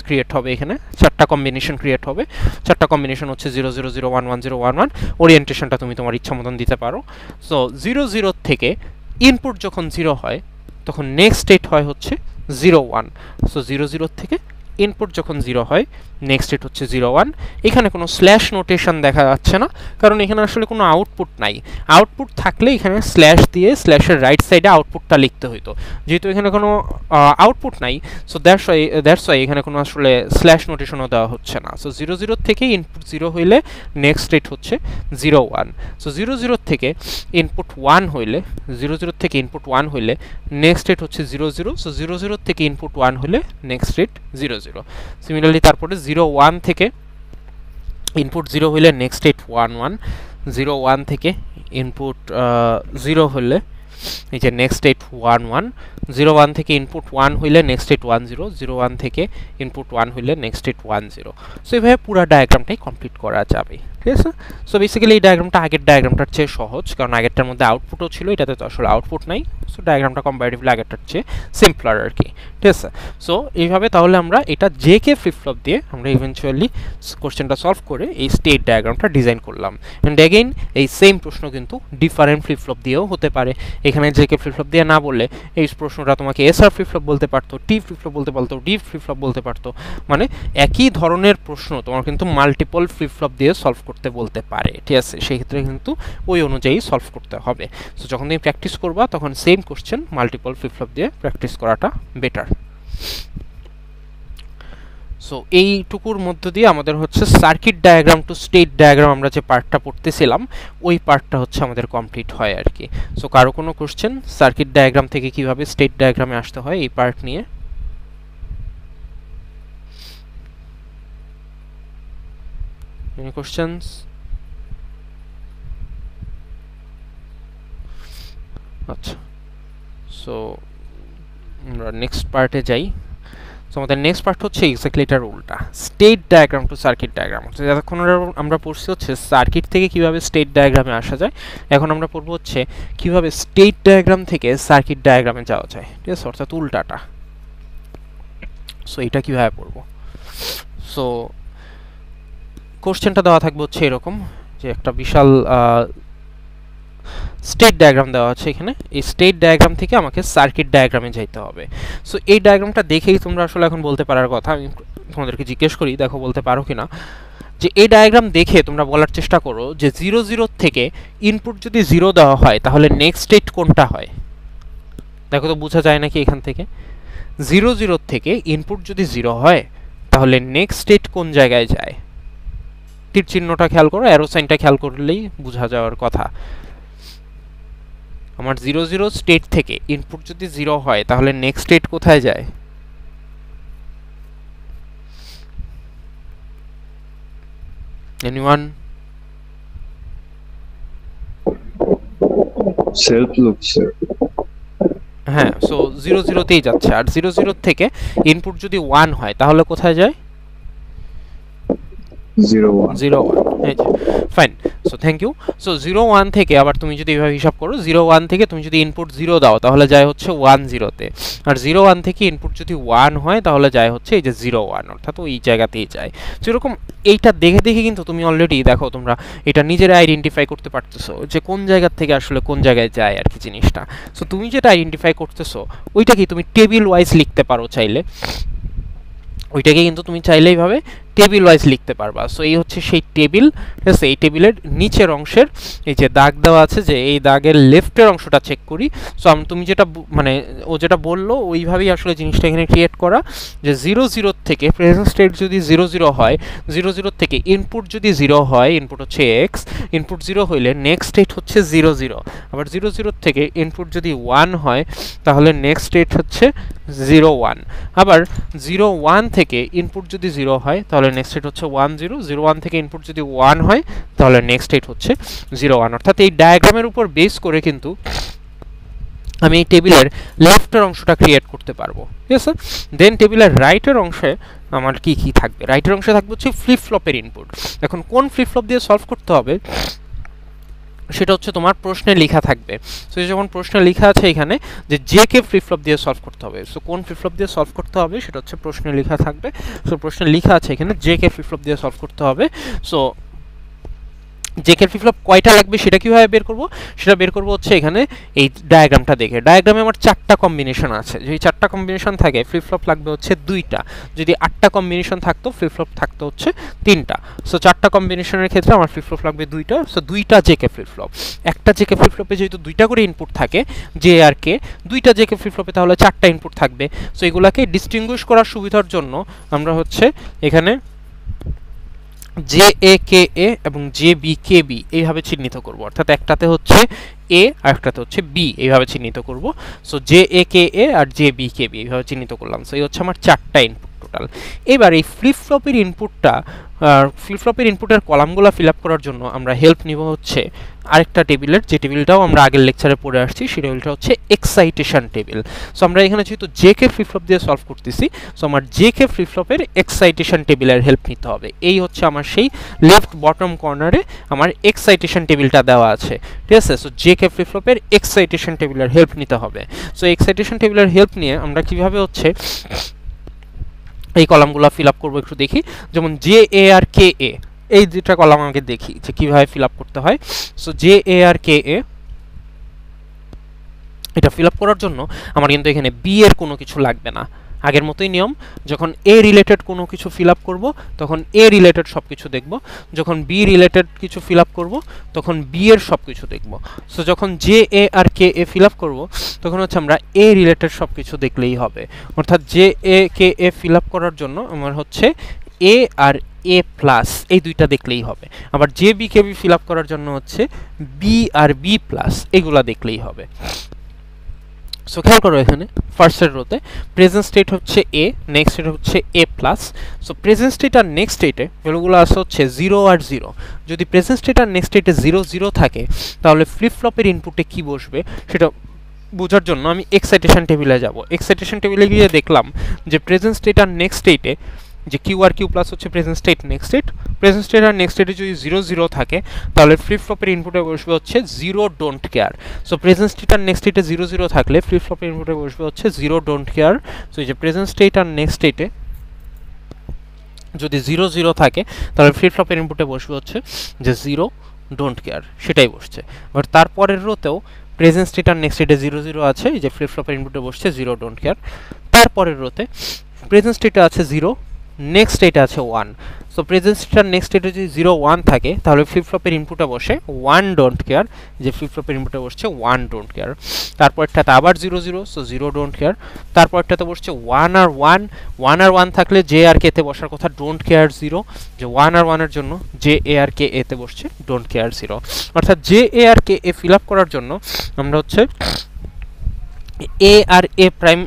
ক্রিয়েট হবে এখানে চারটা কম্বিনেশন ক্রিয়েট হবে চারটা কম্বিনেশন হচ্ছে zero zero zero one one zero one one ওরিয়েন্টেশনটা তুমি তোমার ইচ্ছা মতন দিতে পারো সো জিরো জিরো থেকে ইনপুট যখন জিরো হয় তখন নেক্সট স্টেট হয় হচ্ছে জিরো ওয়ান সো জিরো জিরোর থেকে ইনপুট যখন জিরো হয় নেক্সট ডেট হচ্ছে জিরো ওয়ান এখানে কোনো স্ল্যাশ নোটেশন দেখা যাচ্ছে না কারণ এখানে আসলে কোনো আউটপুট নাই আউটপুট থাকলে এখানে স্ল্যাশ দিয়ে স্ল্যাশের রাইট সাইডে আউটপুটটা লিখতে হইতো যেহেতু এখানে কোনো আউটপুট নাই so that's why that's why এখানে কোনো আসলে স্ল্যাশ নোটেশনও দেওয়া হচ্ছে না সো জিরো জিরো থেকে ইনপুট জিরো হইলে নেক্সট ডেট হচ্ছে zero one so zero zero থেকে ইনপুট ওয়ান হইলে জিরো জিরো থেকে ইনপুট ওয়ান হইলে নেক্সট ডেট হচ্ছে zero zero so zero zero থেকে ইনপুট ওয়ান হলে নেক্সট ডেট জিরো জিরো ছিল সিমিলারলি তারপরে জিরো ওয়ান থেকে ইনপুট জিরো হইলে next state one one zero one থেকে ইনপুট জিরো হলে এই যে next state one one zero one থেকে ইনপুট ওয়ান হইলে next state one zero zero one থেকে ইনপুট ওয়ান হইলে next state one zero so এইভাবে পুরো ডায়াগ্রামটাই কমপ্লিট করা যাবে ঠিক আছে সো বেসিক্যালি এই ডায়াগ্রামটা আগের ডায়াগ্রামটার চেয়ে সহজ কারণ আগেরটার মধ্যে আউটপুটও ছিল এটাতে তো আসলে আউটপুট নাই সো ডায়াগ্রামটা কম্পারেটিভলি আগেরটার চেয়ে সিম্পলার আর কি ঠিক আছে সো এইভাবে তাহলে আমরা এটা জে কে ফ্লিপফ্লপ দিয়ে আমরা ইভেনচুয়ালি কোশ্চেনটা সলভ করে এই স্টেট ডায়াগ্রামটা ডিজাইন করলাম অ্যান্ড এগেইন এই সেম প্রশ্ন কিন্তু ডিফারেন্ট ফ্লিপফ্লপ দিয়েও হতে পারে এখানে জে কে ফ্লিপফ্লপ দিয়ে না বললে এই প্রশ্নটা তোমাকে এস আর ফ্লিপফ্লপ বলতে পারতো টি ফ্লিপফ্লপ বলতে পারতো ডি ফ্লিপফ্লপ বলতে পারতো মানে একই ধরনের প্রশ্ন তোমার কিন্তু মাল্টিপল ফ্লিপফ্লপ দিয়ে সলভ করতে বলতে পারে ঠিক আছে সেই ক্ষেত্রে কিন্তু ওই অনুযায়ী সলভ করতে হবে সো যখন তুমি প্র্যাকটিস করবা তখন সেম কোশ্চেন মাল্টিপল ফ্লিপফ্লপ দিয়ে প্র্যাকটিস করাটা বেটার সো এইটুকুর মধ্য দিয়ে আমাদের হচ্ছে circuit diagram to state diagram আমরা যে পার্টটা পড়তেছিলাম ওই পার্টটা হচ্ছে আমাদের কমপ্লিট হয় আর কি সো কারো কোনো কোশ্চেন সার্কিট ডায়াগ্রাম থেকে কিভাবে স্টেট ডায়াগ্রামে আসতে হয় এই পার্ট নিয়ে Any questions? আচ্ছা সো আমরা নেক্সট পার্টে যাই সো আমাদের নেক্সট পার্ট হচ্ছে এক্স্যাক্টলি এটার উল্টা state diagram to circuit diagram হচ্ছে যতক্ষণ আমরা পড়ছি হচ্ছে সার্কিট থেকে কিভাবে স্টেট ডায়াগ্রামে আসা যায় এখন আমরা পড়বো হচ্ছে কিভাবে স্টেট ডায়াগ্রাম থেকে সার্কিট ডায়াগ্রামে যাওয়া যায় ঠিক আছে অর্থাৎ উল্টাটা সো এটা কীভাবে পড়বো সো কোশ্চেনটা দেওয়া থাকবে হচ্ছে এরকম যে একটা বিশাল স্টেট ডায়াগ্রাম দেওয়া আছে এখানে এই স্টেট ডায়াগ্রাম থেকে আমাকে সার্কিট ডায়াগ্রামে যাইতে হবে সো এই ডায়াগ্রামটা দেখেই তোমরা আসলে এখন বলতে পারার কথা আমি তোমাদেরকে জিজ্ঞেস করি দেখো বলতে পারো কি না যে এই ডায়াগ্রাম দেখে তোমরা বলার চেষ্টা করো যে জিরো জিরোর থেকে ইনপুট যদি জিরো দেওয়া হয় তাহলে নেক্সট স্টেট কোনটা হয় দেখো তো বোঝা যায় নাকি এখান থেকে জিরো জিরোর থেকে ইনপুট যদি জিরো হয় তাহলে নেক্সট স্টেট কোন জায়গায় যায় তীর চিহ্নটা খেয়াল করো অ্যারো সাইনটা খেয়াল করলেই বোঝা যাওয়ার কথা আমার জিরো জিরো স্টেট থেকে ইনপুট যদি জিরো হয় তাহলে নেক্সট স্টেট কোথায় যায় এনিওয়ান হ্যাঁ সো জিরো জিরোতেই যাচ্ছে আর জিরো জিরোর থেকে ইনপুট যদি ওয়ান হয় তাহলে কোথায় যায় fine so thank you so zero one থেকে আবার তুমি যদি এভাবে হিসাব করো জিরো ওয়ান থেকে তুমি যদি ইনপুট জিরো দাও তাহলে যায় হচ্ছে ওয়ান জিরোতে আর জিরো ওয়ান থেকে ইনপুট যদি ওয়ান হয় তাহলে যায় হচ্ছে এই যে জিরো ওয়ান অর্থাৎ ওই জায়গাতেই যায় যেরকম এইটা দেখে দেখে কিন্তু তুমি অলরেডি দেখো তোমরা এটা নিজেরা আইডেন্টিফাই করতে পারতেছো যে কোন জায়গার থেকে আসলে কোন জায়গায় যায় আর কি জিনিসটা সো তুমি যেটা আইডেন্টিফাই করতেছো ওইটা কি তুমি টেবিল ওয়াইজ লিখতে পারো চাইলে ওইটাকে কিন্তু তুমি চাইলেই ভাবে টেবিল ওয়াইজ লিখতে পারবা সো এই হচ্ছে সেই টেবিল ঠিক আছে এই টেবিলের নিচের অংশের এই যে দাগ দেওয়া আছে যে এই দাগের লেফটের অংশটা চেক করি সো আমি তুমি যেটা মানে ও যেটা বললো ওইভাবেই আসলে জিনিসটা এখানে ক্রিয়েট করা যে জিরো জিরোর থেকে প্রেজেন্ট স্টেট যদি জিরো জিরো হয় জিরো জিরোর থেকে ইনপুট যদি জিরো হয় ইনপুট হচ্ছে এক্স ইনপুট জিরো হইলে নেক্সট স্টেট হচ্ছে জিরো জিরো আবার জিরো জিরোর থেকে ইনপুট যদি ওয়ান হয় তাহলে নেক্সট স্টেট হচ্ছে জিরো ওয়ান আবার জিরো ওয়ান থেকে ইনপুট যদি জিরো হয় তাহলে তাহলে নেক্সট রেট হচ্ছে ওয়ান জিরো জিরো ওয়ান থেকে ইনপুট যদি ওয়ান হয় তাহলে নেক্সট রেট হচ্ছে জিরো ওয়ান অর্থাৎ এই ডায়াগ্রামের উপর বেস করে কিন্তু আমি এই টেবিলের লেফটের অংশটা ক্রিয়েট করতে পারবো ঠিক আছে দেন টেবিলের রাইটের অংশে আমার কি কি থাকবে রাইটের অংশে থাকবে হচ্ছে ফ্লিপ ফ্লপের ইনপুট এখন কোন ফ্লিপ ফ্লপ দিয়ে সলভ করতে হবে সেটা হচ্ছে তোমার প্রশ্নে লেখা থাকবে সো যেমন প্রশ্নে লেখা আছে এখানে যে যে কে ফ্লিপফ্লপ দিয়ে সলভ করতে হবে সো কোন ফ্লিপফ্লপ দিয়ে সলভ করতে হবে সেটা হচ্ছে প্রশ্নে লেখা থাকবে সো প্রশ্নে লেখা আছে এখানে যে কে ফ্লিপফ্লপ দিয়ে সলভ করতে হবে সো জেকের ফ্লিপফ্লপ কয়টা লাগবে সেটা কীভাবে বের করব সেটা বের করব হচ্ছে এখানে এই ডায়াগ্রামটা দেখে ডায়াগ্রামে আমার চারটা কম্বিনেশন আছে যদি চারটা কম্বিনেশন থাকে ফ্লিপফ্লপ লাগবে হচ্ছে দুইটা যদি আটটা কম্বিনেশন থাকতো ফ্লিপফ্লপ থাকতো হচ্ছে তিনটা সো চারটা কম্বিনেশনের ক্ষেত্রে আমার ফ্লিপফ্লপ লাগবে দুইটা সো দুইটা জেকে ফ্লিপফ্লপ একটা জেকে ফ্লিপফ্লপে যেহেতু দুইটা করে ইনপুট থাকে জে আর কে দুইটা জেকে ফ্লিপফ্লপে তাহলে চারটা ইনপুট থাকবে সো এগুলাকে ডিস্টিংগুইশ করার সুবিধার জন্য আমরা হচ্ছে এখানে জে এ কে এ এবং জে বি কে বি এইভাবে চিহ্নিত করব অর্থাৎ একটাতে হচ্ছে এ আর একটাতে হচ্ছে বি এইভাবে চিহ্নিত করব so J A K A আর জে বি কে বি এইভাবে চিহ্নিত করলাম সো এই হচ্ছে আমার চারটা ইনপুট টোটাল এবার এই ফ্লিপ ফ্লপের ইনপুটটা ফ্লিপফ্লপের ইনপুটের কলামগুলো ফিল আপ করার জন্য আমরা হেল্প নিব হচ্ছে আরেকটা টেবিলের যে টেবিলটাও আমরা আগের লেকচারে পড়ে আসছি সেই টেবিলটা হচ্ছে এক্সাইটেশন টেবিল সো আমরা এখানে যেহেতু জে কে ফ্লিপফ্লপ দিয়ে সলভ করতেছি সো আমার জে কে ফ্লিপফ্লপের এক্সাইটেশন টেবিলের হেল্প নিতে হবে এই হচ্ছে আমার সেই লেফট বটম কর্নারে আমার এক্সাইটেশন টেবিলটা দেওয়া আছে ঠিক আছে সো জে কে ফ্লিপফ্লপের এক্সাইটেশন টেবিলের হেল্প নিতে হবে সো এক্সাইটেশন টেবিলের হেল্প নিয়ে আমরা কীভাবে হচ্ছে এই কলামগুলো ফিল আপ করবো একটু দেখি যেমন জে এ আর কে এ এই দুটা কলাম আমাকে দেখি যে কীভাবে ফিল আপ করতে হয় সো জে এ আর কে এ এটা ফিল আপ করার জন্য আমার কিন্তু এখানে বি এর কোনো কিছু লাগবে না আগের মতোই নিয়ম যখন এ রিলেটেড কোনো কিছু ফিল আপ করবো তখন এ রিলেটেড সব কিছু দেখব যখন বি রিলেটেড কিছু ফিল আপ করবো তখন বি এর সব কিছু দেখব সো যখন জে এ আর কে এ ফিল আপ করবো তখন হচ্ছে আমরা এ রিলেটেড সব কিছু দেখলেই হবে অর্থাৎ J A K A fill up করার জন্য আমার হচ্ছে এ আর এ প্লাস এই দুইটা দেখলেই হবে আবার J B K B fill up করার জন্য হচ্ছে বি আর বি প্লাস এগুলা দেখলেই হবে সো খেয়াল করো এখানে ফার্স্টের রোতে প্রেজেন্ট স্টেট হচ্ছে এ নেক্সট স্টেট হচ্ছে A plus so present state আর নেক্সট স্টেটে ভ্যালুগুলো আসে হচ্ছে জিরো আর জিরো যদি প্রেজেন্ট স্টেট আর নেক্সট স্টেটে জিরো জিরো থাকে তাহলে ফ্লিপ ফ্লপের ইনপুটে কী বসবে সেটা বোঝার জন্য আমি এক্সাইটেশন টেবিলে যাব এক্সাইটেশন টেবিলে গিয়ে দেখলাম যে প্রেজেন্ট স্টেট আর নেক্সট স্টেটে যে কিউ আর কিউ প্লাস হচ্ছে present state next state present state আর নেক্সট স্টেটে যদি জিরো জিরো থাকে তাহলে ফ্লিপ ফ্লপের ইনপুটে বসবে হচ্ছে zero don't care so present state আর নেক্সট স্টেটে জিরো জিরো থাকলে ফ্লিপ ফ্লপের ইনপুটে বসবে হচ্ছে জিরো ডোন্ট কেয়ার সো এই যে প্রেজেন্ট স্টেট আর নেক্সট স্টেটে যদি জিরো জিরো থাকে তাহলে ফ্লিপ ফ্লপের ইনপুটে বসবে হচ্ছে যে জিরো ডোন্ট কেয়ার সেটাই বসছে বাট তারপরের রোতেও প্রেজেন্ট স্টেট আর নেক্সট স্টেটে জিরো জিরো আছে এই যে ফ্লিপ ফ্লপের ইনপুটে বসছে জিরো ডোন্ট কেয়ার তারপরের রোতে প্রেজেন্ট স্টেটে আছে জিরো নেক্সট এটা আছে ওয়ান সো প্রেজেন্স স্টেটার নেক্সট এটা যদি জিরো ওয়ান থাকে তাহলে ফ্লিপফ্লপের ইনপুটে বসে ওয়ান ডোন্ট কেয়ার যে ফ্লিপফ্লপের ইনপুটে বসছে ওয়ান ডোন্ট কেয়ার তারপরটাতে আবার zero zero so zero don't care তারপরটাতে বসছে ওয়ান আর ওয়ান ওয়ান আর ওয়ান থাকলে জে আর কেতে বসার কথা ডোন্ট কেয়ার জিরো যে ওয়ান আর ওয়ানের জন্য জে এ আর কে এতে বসছে ডোন্ট কেয়ার জিরো অর্থাৎ জে এ আর কে এ ফিল আপ করার জন্য আমরা হচ্ছে এ আর এ প্রাইম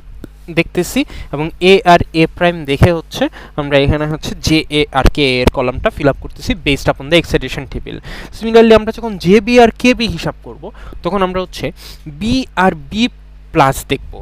দেখতেছি এবং এ আর এ প্রাইম দেখে হচ্ছে আমরা এখানে হচ্ছে জে এ আর কে এর কলামটা ফিল আপ করতেছি based upon the excitation table similarly আমরা যখন জে বি আর কে বি হিসাব করব তখন আমরা হচ্ছে বি আর বি প্লাস দেখব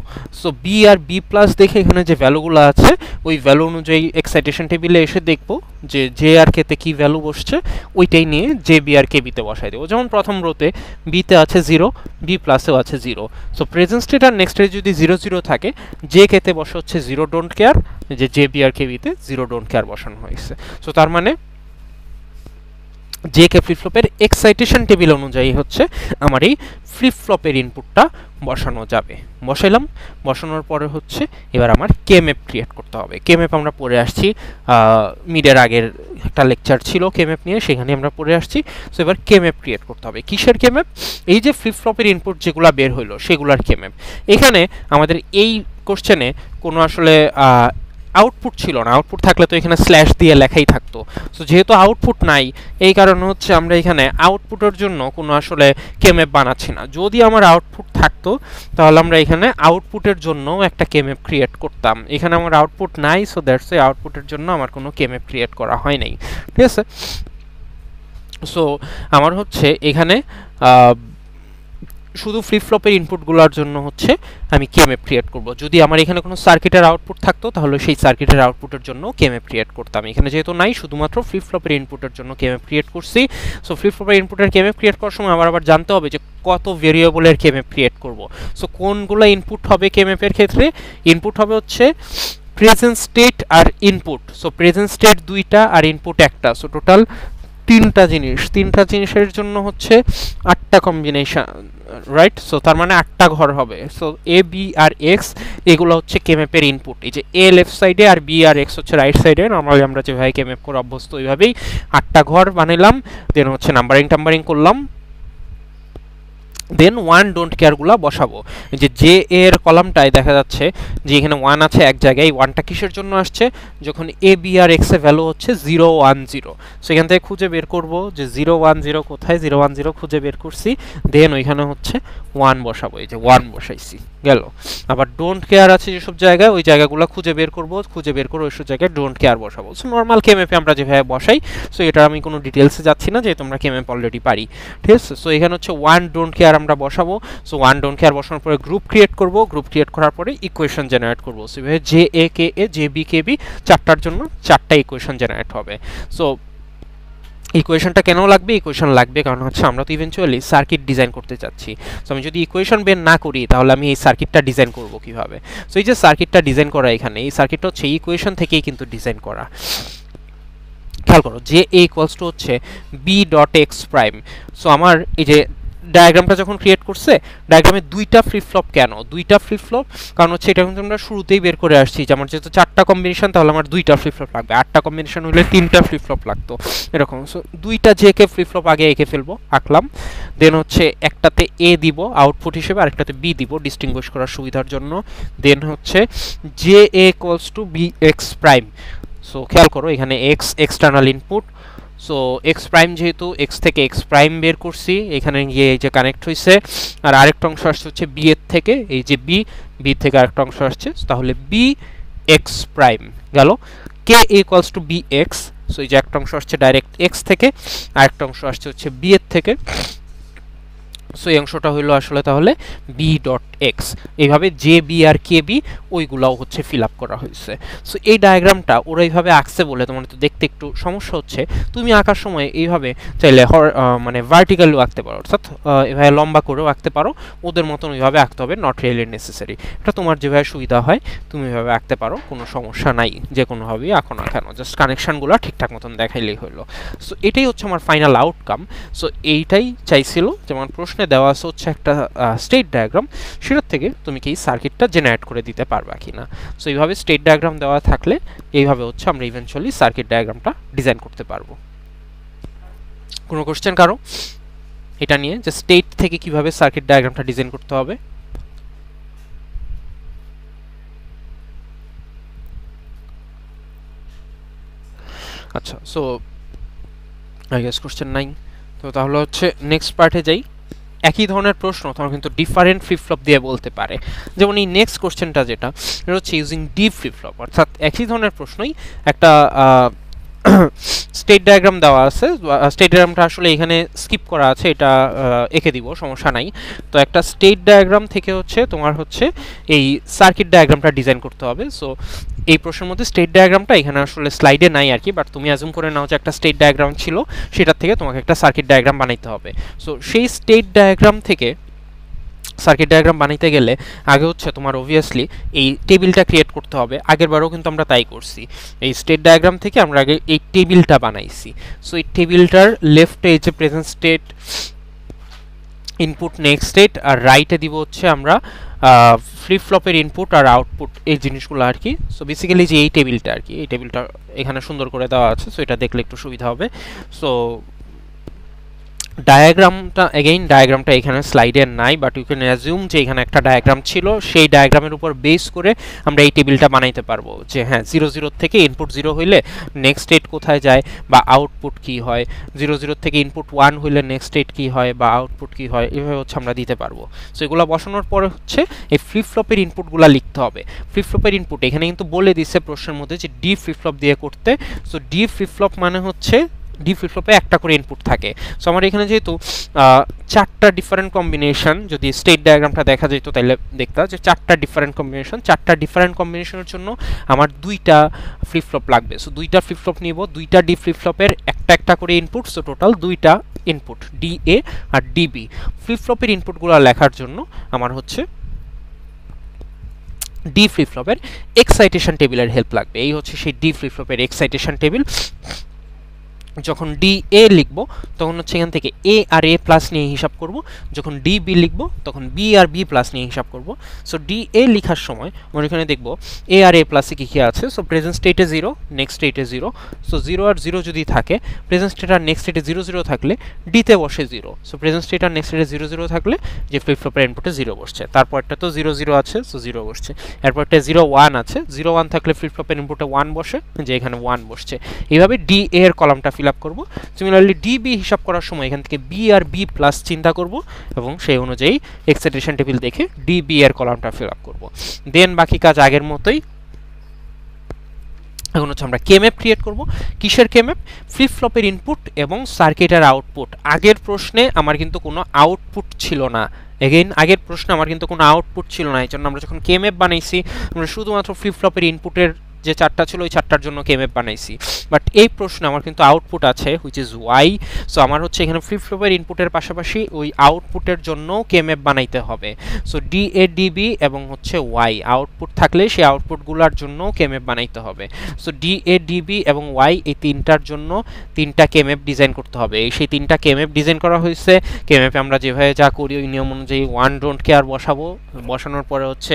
সো বি আর বি প্লাস দেখে এখানে যে ভ্যালুগুলো আছে ওই ভ্যালু অনুযায়ী এক্সাইটেশন টেবিলে এসে দেখব যে জে আর কেতে কী ভ্যালু বসছে ওইটাই নিয়ে জে বি আর কে বিতে বসাই দেবো যেমন প্রথম রোতে বিতে আছে জিরো বি প্লাসেও আছে জিরো সো প্রেজেন্ট স্টেট আর নেক্সট যদি জিরো জিরো থাকে জে কেতে বসে হচ্ছে জিরো ডোন্ট কেয়ার যে জে বি আর কে বিতে জিরো ডোন্ট কেয়ার বসানো হয়েছে সো তার মানে জে কে ফ্লিপফ্লপের এক্সাইটেশন টেবিল অনুযায়ী হচ্ছে আমার এই ফ্লিপ ফ্লপের ইনপুটটা বসানো যাবে বসাইলাম বসানোর পরে হচ্ছে এবার আমার কেম্যাপ ক্রিয়েট করতে হবে কেমএপ আমরা পড়ে আসছি মিডের আগের একটা লেকচার ছিল কেমএপ নিয়ে সেখানে আমরা পড়ে আসছি সো এবার কেমএপ ক্রিয়েট করতে হবে কিসের কেম্যাপ এই যে ফ্লিপ ফ্লপের ইনপুট যেগুলো বের হইলো সেগুলোর কেম্যাপ এখানে আমাদের এই কোশ্চেনে কোনো আসলে আউটপুট ছিল না আউটপুট থাকলে তো এখানে স্ল্যাশ দিয়ে লেখাই থাকতো সো যেহেতু আউটপুট নাই এই কারণে হচ্ছে আমরা এখানে আউটপুটের জন্য কোনো আসলে কেমেপ বানাচ্ছি না যদি আমার আউটপুট থাকতো তাহলে আমরা এখানে আউটপুটের জন্য একটা কেমেপ ক্রিয়েট করতাম এখানে আমার আউটপুট নাই সো দ্যাটস ওই আউটপুটের জন্য আমার কোনো কেমেপ ক্রিয়েট করা হয় নাই ঠিক আছে সো আমার হচ্ছে এখানে শুধু ফ্লিপ ফ্লপের ইনপুটগুলোর জন্য হচ্ছে আমি কেএমএফ ক্রিয়েট করব যদি আমার এখানে কোনো সার্কিটের আউটপুট থাকতো তাহলে সেই সার্কিটের আউটপুটের জন্য কেএমএফ ক্রিয়েট করতাম এখানে যেহেতু নাই শুধুমাত্র ফ্লিপ ফ্লপের ইনপুটের জন্য কেএমএফ ক্রিয়েট করছি সো ফ্লিপ ফ্লপের ইনপুটের কেএমএফ ক্রিয়েট করার সময় আমার আবার জানতে হবে যে কত ভেরিয়েবলের কেএমএফ ক্রিয়েট করব সো কোনগুলো ইনপুট হবে কেএমএফের ক্ষেত্রে ইনপুট হবে হচ্ছে প্রেজেন্ট স্টেট আর ইনপুট সো প্রেজেন্ট স্টেট দুইটা আর ইনপুট একটা সো টোটাল তিনটা জিনিস তিনটা জিনিসের জন্য হচ্ছে আটটা কম্বিনেশন রাইট সো তার মানে আটটা ঘর হবে সো এ বি আর এক্স এগুলো হচ্ছে কেমেপের ইনপুট এই যে এ লেফট সাইডে আর বি আর এক্স হচ্ছে রাইট সাইডে নর্মালি আমরা যেভাবে কেমেপ করে অভ্যস্ত ওইভাবেই আটটা ঘর বানালাম দেন হচ্ছে নাম্বারিং টাম্বারিং করলাম দেন ওয়ান ডোন্ট কেয়ারগুলো বসাবো যে যে এর কলামটায় দেখা যাচ্ছে যে এখানে ওয়ান আছে এক জায়গায় এই ওয়ানটা কিসের জন্য আসছে যখন এ বি আর এক্সের ভ্যালু হচ্ছে জিরো ওয়ান জিরো সো এখান থেকে খুঁজে বের করবো যে জিরো ওয়ান জিরো কোথায় জিরো ওয়ান জিরো খুঁজে বের করছি দেন ওইখানে হচ্ছে ওয়ান বসাবো এই যে ওয়ান বসাইছি গেল আবার ডোন্ট কেয়ার আছে যেসব জায়গায় ওই জায়গাগুলো খুঁজে বের করবো খুঁজে বের করে ওইসব জায়গায় ডোন্ট কেয়ার বসাবো সো নর্মাল কেমএফে আমরা যেভাবে বসাই সো এটা আমি কোনো ডিটেলসে যাচ্ছি না যে তোমরা কেমএফ অলরেডি পারি ঠিক আছে সো এখানে হচ্ছে ওয়ান ডোন্ট কেয়ার আমরা বসাবো সো ওয়ান ডোন কেয়ার বসানোর পরে গ্রুপ ক্রিয়েট করব গ্রুপ ক্রিয়েট করার পরে ইকুয়েশন জেনারেট করবো so J A K A J B K B চারটার জন্য চারটা ইকুয়েশন জেনারেট হবে সো ইকুয়েশনটা কেন লাগবে ইকুয়েশন লাগবে কারণ হচ্ছে আমরা তো ইভেনচুয়ালি সার্কিট ডিজাইন করতে চাচ্ছি সো আমি যদি ইকুয়েশন বের না করি তাহলে আমি এই সার্কিটটা ডিজাইন করব কিভাবে সো এই যে সার্কিটটা ডিজাইন করা এখানে এই সার্কিটটা হচ্ছে ইকুয়েশন থেকেই কিন্তু ডিজাইন করা খেয়াল করো যে এ ইকুয়ালস টু হচ্ছে B dot X prime so আমার এই যে ডায়াগ্রামটা যখন ক্রিয়েট করছে ডায়াগ্রামে দুইটা ফ্লিপ ফ্লপ কেন দুইটা ফ্লিপ ফ্লপ কারণ হচ্ছে এটা কিন্তু আমরা শুরুতেই বের করে আসছি যে আমার যেহেতু চারটা কম্বিনেশন তাহলে আমার দুইটা ফ্লিপ ফ্লপ লাগবে আটটা কম্বিনেশন হলে তিনটা ফ্লিপ ফ্লপ লাগতো এরকম সো দুইটা জেকে ফ্লিপ ফ্লপ আগে এঁকে ফেলবো আঁকলাম দেন হচ্ছে একটাতে এ দিব আউটপুট হিসেবে আরেকটাতে বি দিব ডিস্টিংগুইশ করার সুবিধার জন্য দেন হচ্ছে J A equals to B X prime so খেয়াল করো এখানে X external input so X prime যেহেতু এক্স থেকে এক্স প্রাইম বের করছি এখানে গিয়ে এই যে কানেক্ট হয়েছে আর আরেকটা অংশ আসছে হচ্ছে বি এর থেকে এই যে বি বি থেকে আরেকটা অংশ আসছে তাহলে বি এক্স প্রাইম গেল K equals to B X so এই যে একটা অংশ আসছে ডাইরেক্ট এক্স থেকে আরেকটা অংশ আসছে হচ্ছে বি এর থেকে সো এই অংশটা হলো আসলে তাহলে বি ডট এক্স এইভাবে জে বি আর কে বি ওইগুলাও হচ্ছে ফিল আপ করা হয়েছে সো এই ডায়াগ্রামটা ওরা এইভাবে আঁকছে বলে তোমার তো দেখতে একটু সমস্যা হচ্ছে তুমি আঁকার সময় এইভাবে চাইলে হর মানে ভার্টিক্যালও আঁকতে পারো অর্থাৎ এভাবে লম্বা করেও আঁকতে পারো ওদের মতন ওইভাবে আঁকতে হবে নট রিয়েলি নেসেসারি এটা তোমার যেভাবে সুবিধা হয় তুমি ওইভাবে আঁকতে পারো কোনো সমস্যা নাই যে কোনোভাবেই আঁকো না কেন জাস্ট কানেকশানগুলো ঠিকঠাক মতন দেখাইলেই হলো সো এটাই হচ্ছে আমার ফাইনাল আউটকাম সো এইটাই চাইছিল যেমন প্রশ্ন প্রশ্নে দেওয়া আছে হচ্ছে একটা স্টেট ডায়াগ্রাম সেটার থেকে তুমি কি সার্কিটটা জেনারেট করে দিতে পারবা কি না সো এইভাবে স্টেট ডায়াগ্রাম দেওয়া থাকলে এইভাবে হচ্ছে আমরা ইভেনচুয়ালি সার্কিট ডায়াগ্রামটা ডিজাইন করতে পারবো কোনো কোশ্চেন কারো এটা নিয়ে যে স্টেট থেকে কিভাবে সার্কিট ডায়াগ্রামটা ডিজাইন করতে হবে আচ্ছা সো আই গেস কোশ্চেন নাই তো তাহলে হচ্ছে নেক্সট পার্টে যাই একই ধরনের প্রশ্ন তখন কিন্তু ডিফারেন্ট ফ্লিপফ্লপ দিয়ে বলতে পারে যেমন এই নেক্সট কোশ্চেনটা যেটা এটা হচ্ছে ইউজিং ডিপ ফ্লিপফ্লপ অর্থাৎ একই ধরনের প্রশ্নই একটা স্টেট ডায়াগ্রাম দেওয়া আছে স্টেট ডায়াগ্রামটা আসলে এখানে স্কিপ করা আছে এটা এঁকে দিব সমস্যা নাই তো একটা স্টেট ডায়াগ্রাম থেকে হচ্ছে তোমার হচ্ছে এই সার্কিট ডায়াগ্রামটা ডিজাইন করতে হবে সো এই প্রশ্নের মধ্যে স্টেট ডায়াগ্রামটা এখানে আসলে স্লাইডে নাই আর কি বাট তুমি অ্যাজুম করে নাও যে একটা স্টেট ডায়াগ্রাম ছিল সেটার থেকে তোমাকে একটা সার্কিট ডায়াগ্রাম বানাইতে হবে সো সেই স্টেট ডায়াগ্রাম থেকে সার্কিট ডায়াগ্রাম বানাইতে গেলে আগে হচ্ছে তোমার অবভিয়াসলি এই টেবিলটা ক্রিয়েট করতে হবে আগেরবারও কিন্তু আমরা তাই করছি এই স্টেট ডায়াগ্রাম থেকে আমরা আগে এই টেবিলটা বানাইছি সো এই টেবিলটার লেফটে এই যে present state input next state আর রাইটে দিব হচ্ছে আমরা ফ্লিপ ফ্লপের ইনপুট আর আউটপুট এই জিনিসগুলো আর কি সো বেসিক্যালি যে এই টেবিলটা আর কি এই টেবিলটা এখানে সুন্দর করে দেওয়া আছে সো এটা দেখলে একটু সুবিধা হবে সো ডায়াগ্রামটা এগেইন ডায়াগ্রামটা এখানে স্লাইডের নাই বাট ইউ ক্যান অ্যাজিউম যে এখানে একটা ডায়াগ্রাম ছিল সেই ডায়াগ্রামের উপর বেস করে আমরা এই টেবিলটা বানাইতে পারবো যে হ্যাঁ জিরো জিরোর থেকে ইনপুট জিরো হইলে নেক্সট স্টেট কোথায় যায় বা আউটপুট কি হয় জিরো জিরো থেকে ইনপুট ওয়ান হইলে নেক্সট স্টেট কি হয় বা আউটপুট কি হয় এভাবে হচ্ছে আমরা দিতে পারবো সো এগুলো বসানোর পরে হচ্ছে এই ফ্লিপফ্লপের ইনপুটগুলো লিখতে হবে ফ্লিপফ্লপের ইনপুট এখানে কিন্তু বলে দিচ্ছে প্রশ্নের মধ্যে যে ডি ফ্লিপফ্লপ দিয়ে করতে সো ডি ফ্লিপফ্লপ মানে হচ্ছে ডি ফ্লিপ ফ্লপে একটা করে ইনপুট থাকে সো আমার এখানে যেহেতু চারটা ডিফারেন্ট কম্বিনেশন যদি স্টেট ডায়াগ্রামটা দেখা যেত তাহলে দেখতাম যে চারটা ডিফারেন্ট কম্বিনেশন চারটা ডিফারেন্ট কম্বিনেশনের জন্য আমার দুইটা ফ্লিপ ফ্লপ লাগবে সো দুইটা ফ্লিপ ফ্লপ নিব দুইটা ডি ফ্লিপ ফ্লপের একটা একটা করে ইনপুট সো টোটাল দুইটা ইনপুট ডি এ আর ডিবি ফ্লিপ ফ্লপের ইনপুটগুলো লেখার জন্য আমার হচ্ছে ডি ফ্লিপ ফ্লপের এক্সাইটেশন টেবিলের হেল্প লাগবে এই হচ্ছে সেই ডি ফ্লিপ ফ্লপের এক্সাইটেশন টেবিল যখন ডি এ লিখব তখন হচ্ছে এখান থেকে এ আর এ প্লাস নিয়ে হিসাব করব যখন ডি বি লিখব তখন বি আর বি প্লাস নিয়ে হিসাব করব সো ডি এ লিখার সময় আমরা এখানে দেখব এ আর এ প্লাসে কী কী আছে সো প্রেজেন্ট স্টেটে জিরো নেক্সট স্টেটে জিরো সো জিরো আর জিরো যদি থাকে প্রেজেন্ট স্টেট আর নেক্সট স্টেটে জিরো জিরো থাকলে ডিতে বসে জিরো সো প্রেজেন্ট স্টেট আর নেক্সট স্টেটে জিরো জিরো থাকলে যে ফ্লিপফ্লপের ইনপুটে জিরো বসছে তারপরটা তো জিরো জিরো আছে সো জিরো বসছে এরপরটা জিরো ওয়ান আছে জিরো ওয়ান থাকলে ফ্লিপফ্লপের ইনপুটে ওয়ান বসে যে এখানে ওয়ান বসছে এইভাবে ডি এর কলামটা ফিল আপ করবো সিমিলারলি ডিবি হিসাব করার সময় এখান থেকে বি আর বি প্লাস চিন্তা করব এবং সেই অনুযায়ী এক্সাইটেশন টেবিল দেখে ডিবি আর কলামটা ফিল আপ করবো দেন বাকি কাজ আগের মতোই এখন হচ্ছে আমরা কেম্যাপ ক্রিয়েট করব কিসের কেম্যাপ ফ্লিপ ফ্লপের ইনপুট এবং সার্কিটের আউটপুট আগের প্রশ্নে আমার কিন্তু কোনো আউটপুট ছিল না এগেইন আগের প্রশ্নে আমার কিন্তু কোনো আউটপুট ছিল না এই জন্য আমরা যখন কেম্যাপ বানাইছি আমরা শুধুমাত্র ফ্লিপ ফ্লপের ইনপুটের যে চারটা ছিল ওই চারটার জন্য কেএমএফ বানাইছি বাট এই প্রশ্ন আমার কিন্তু আউটপুট আছে হুইচ ইজ ওয়াই সো আমার হচ্ছে এখানে ফ্লিপ ফ্লপের ইনপুটের পাশাপাশি ওই আউটপুটের জন্যও কেএমএফ বানাইতে হবে সো ডি এ ডিবি এবং হচ্ছে ওয়াই আউটপুট থাকলে সেই আউটপুটগুলোর জন্যও কেএমএফ বানাইতে হবে সো ডি এ ডিবি এবং ওয়াই এই তিনটার জন্য তিনটা কেএমএফ ডিজাইন করতে হবে এই সেই তিনটা কেএমএফ ডিজাইন করা হয়েছে কেএমএফে আমরা যেভাবে যা করি ওই নিয়ম অনুযায়ী ওয়ান ডোন্ট কেয়ার বসাবো বসানোর পরে হচ্ছে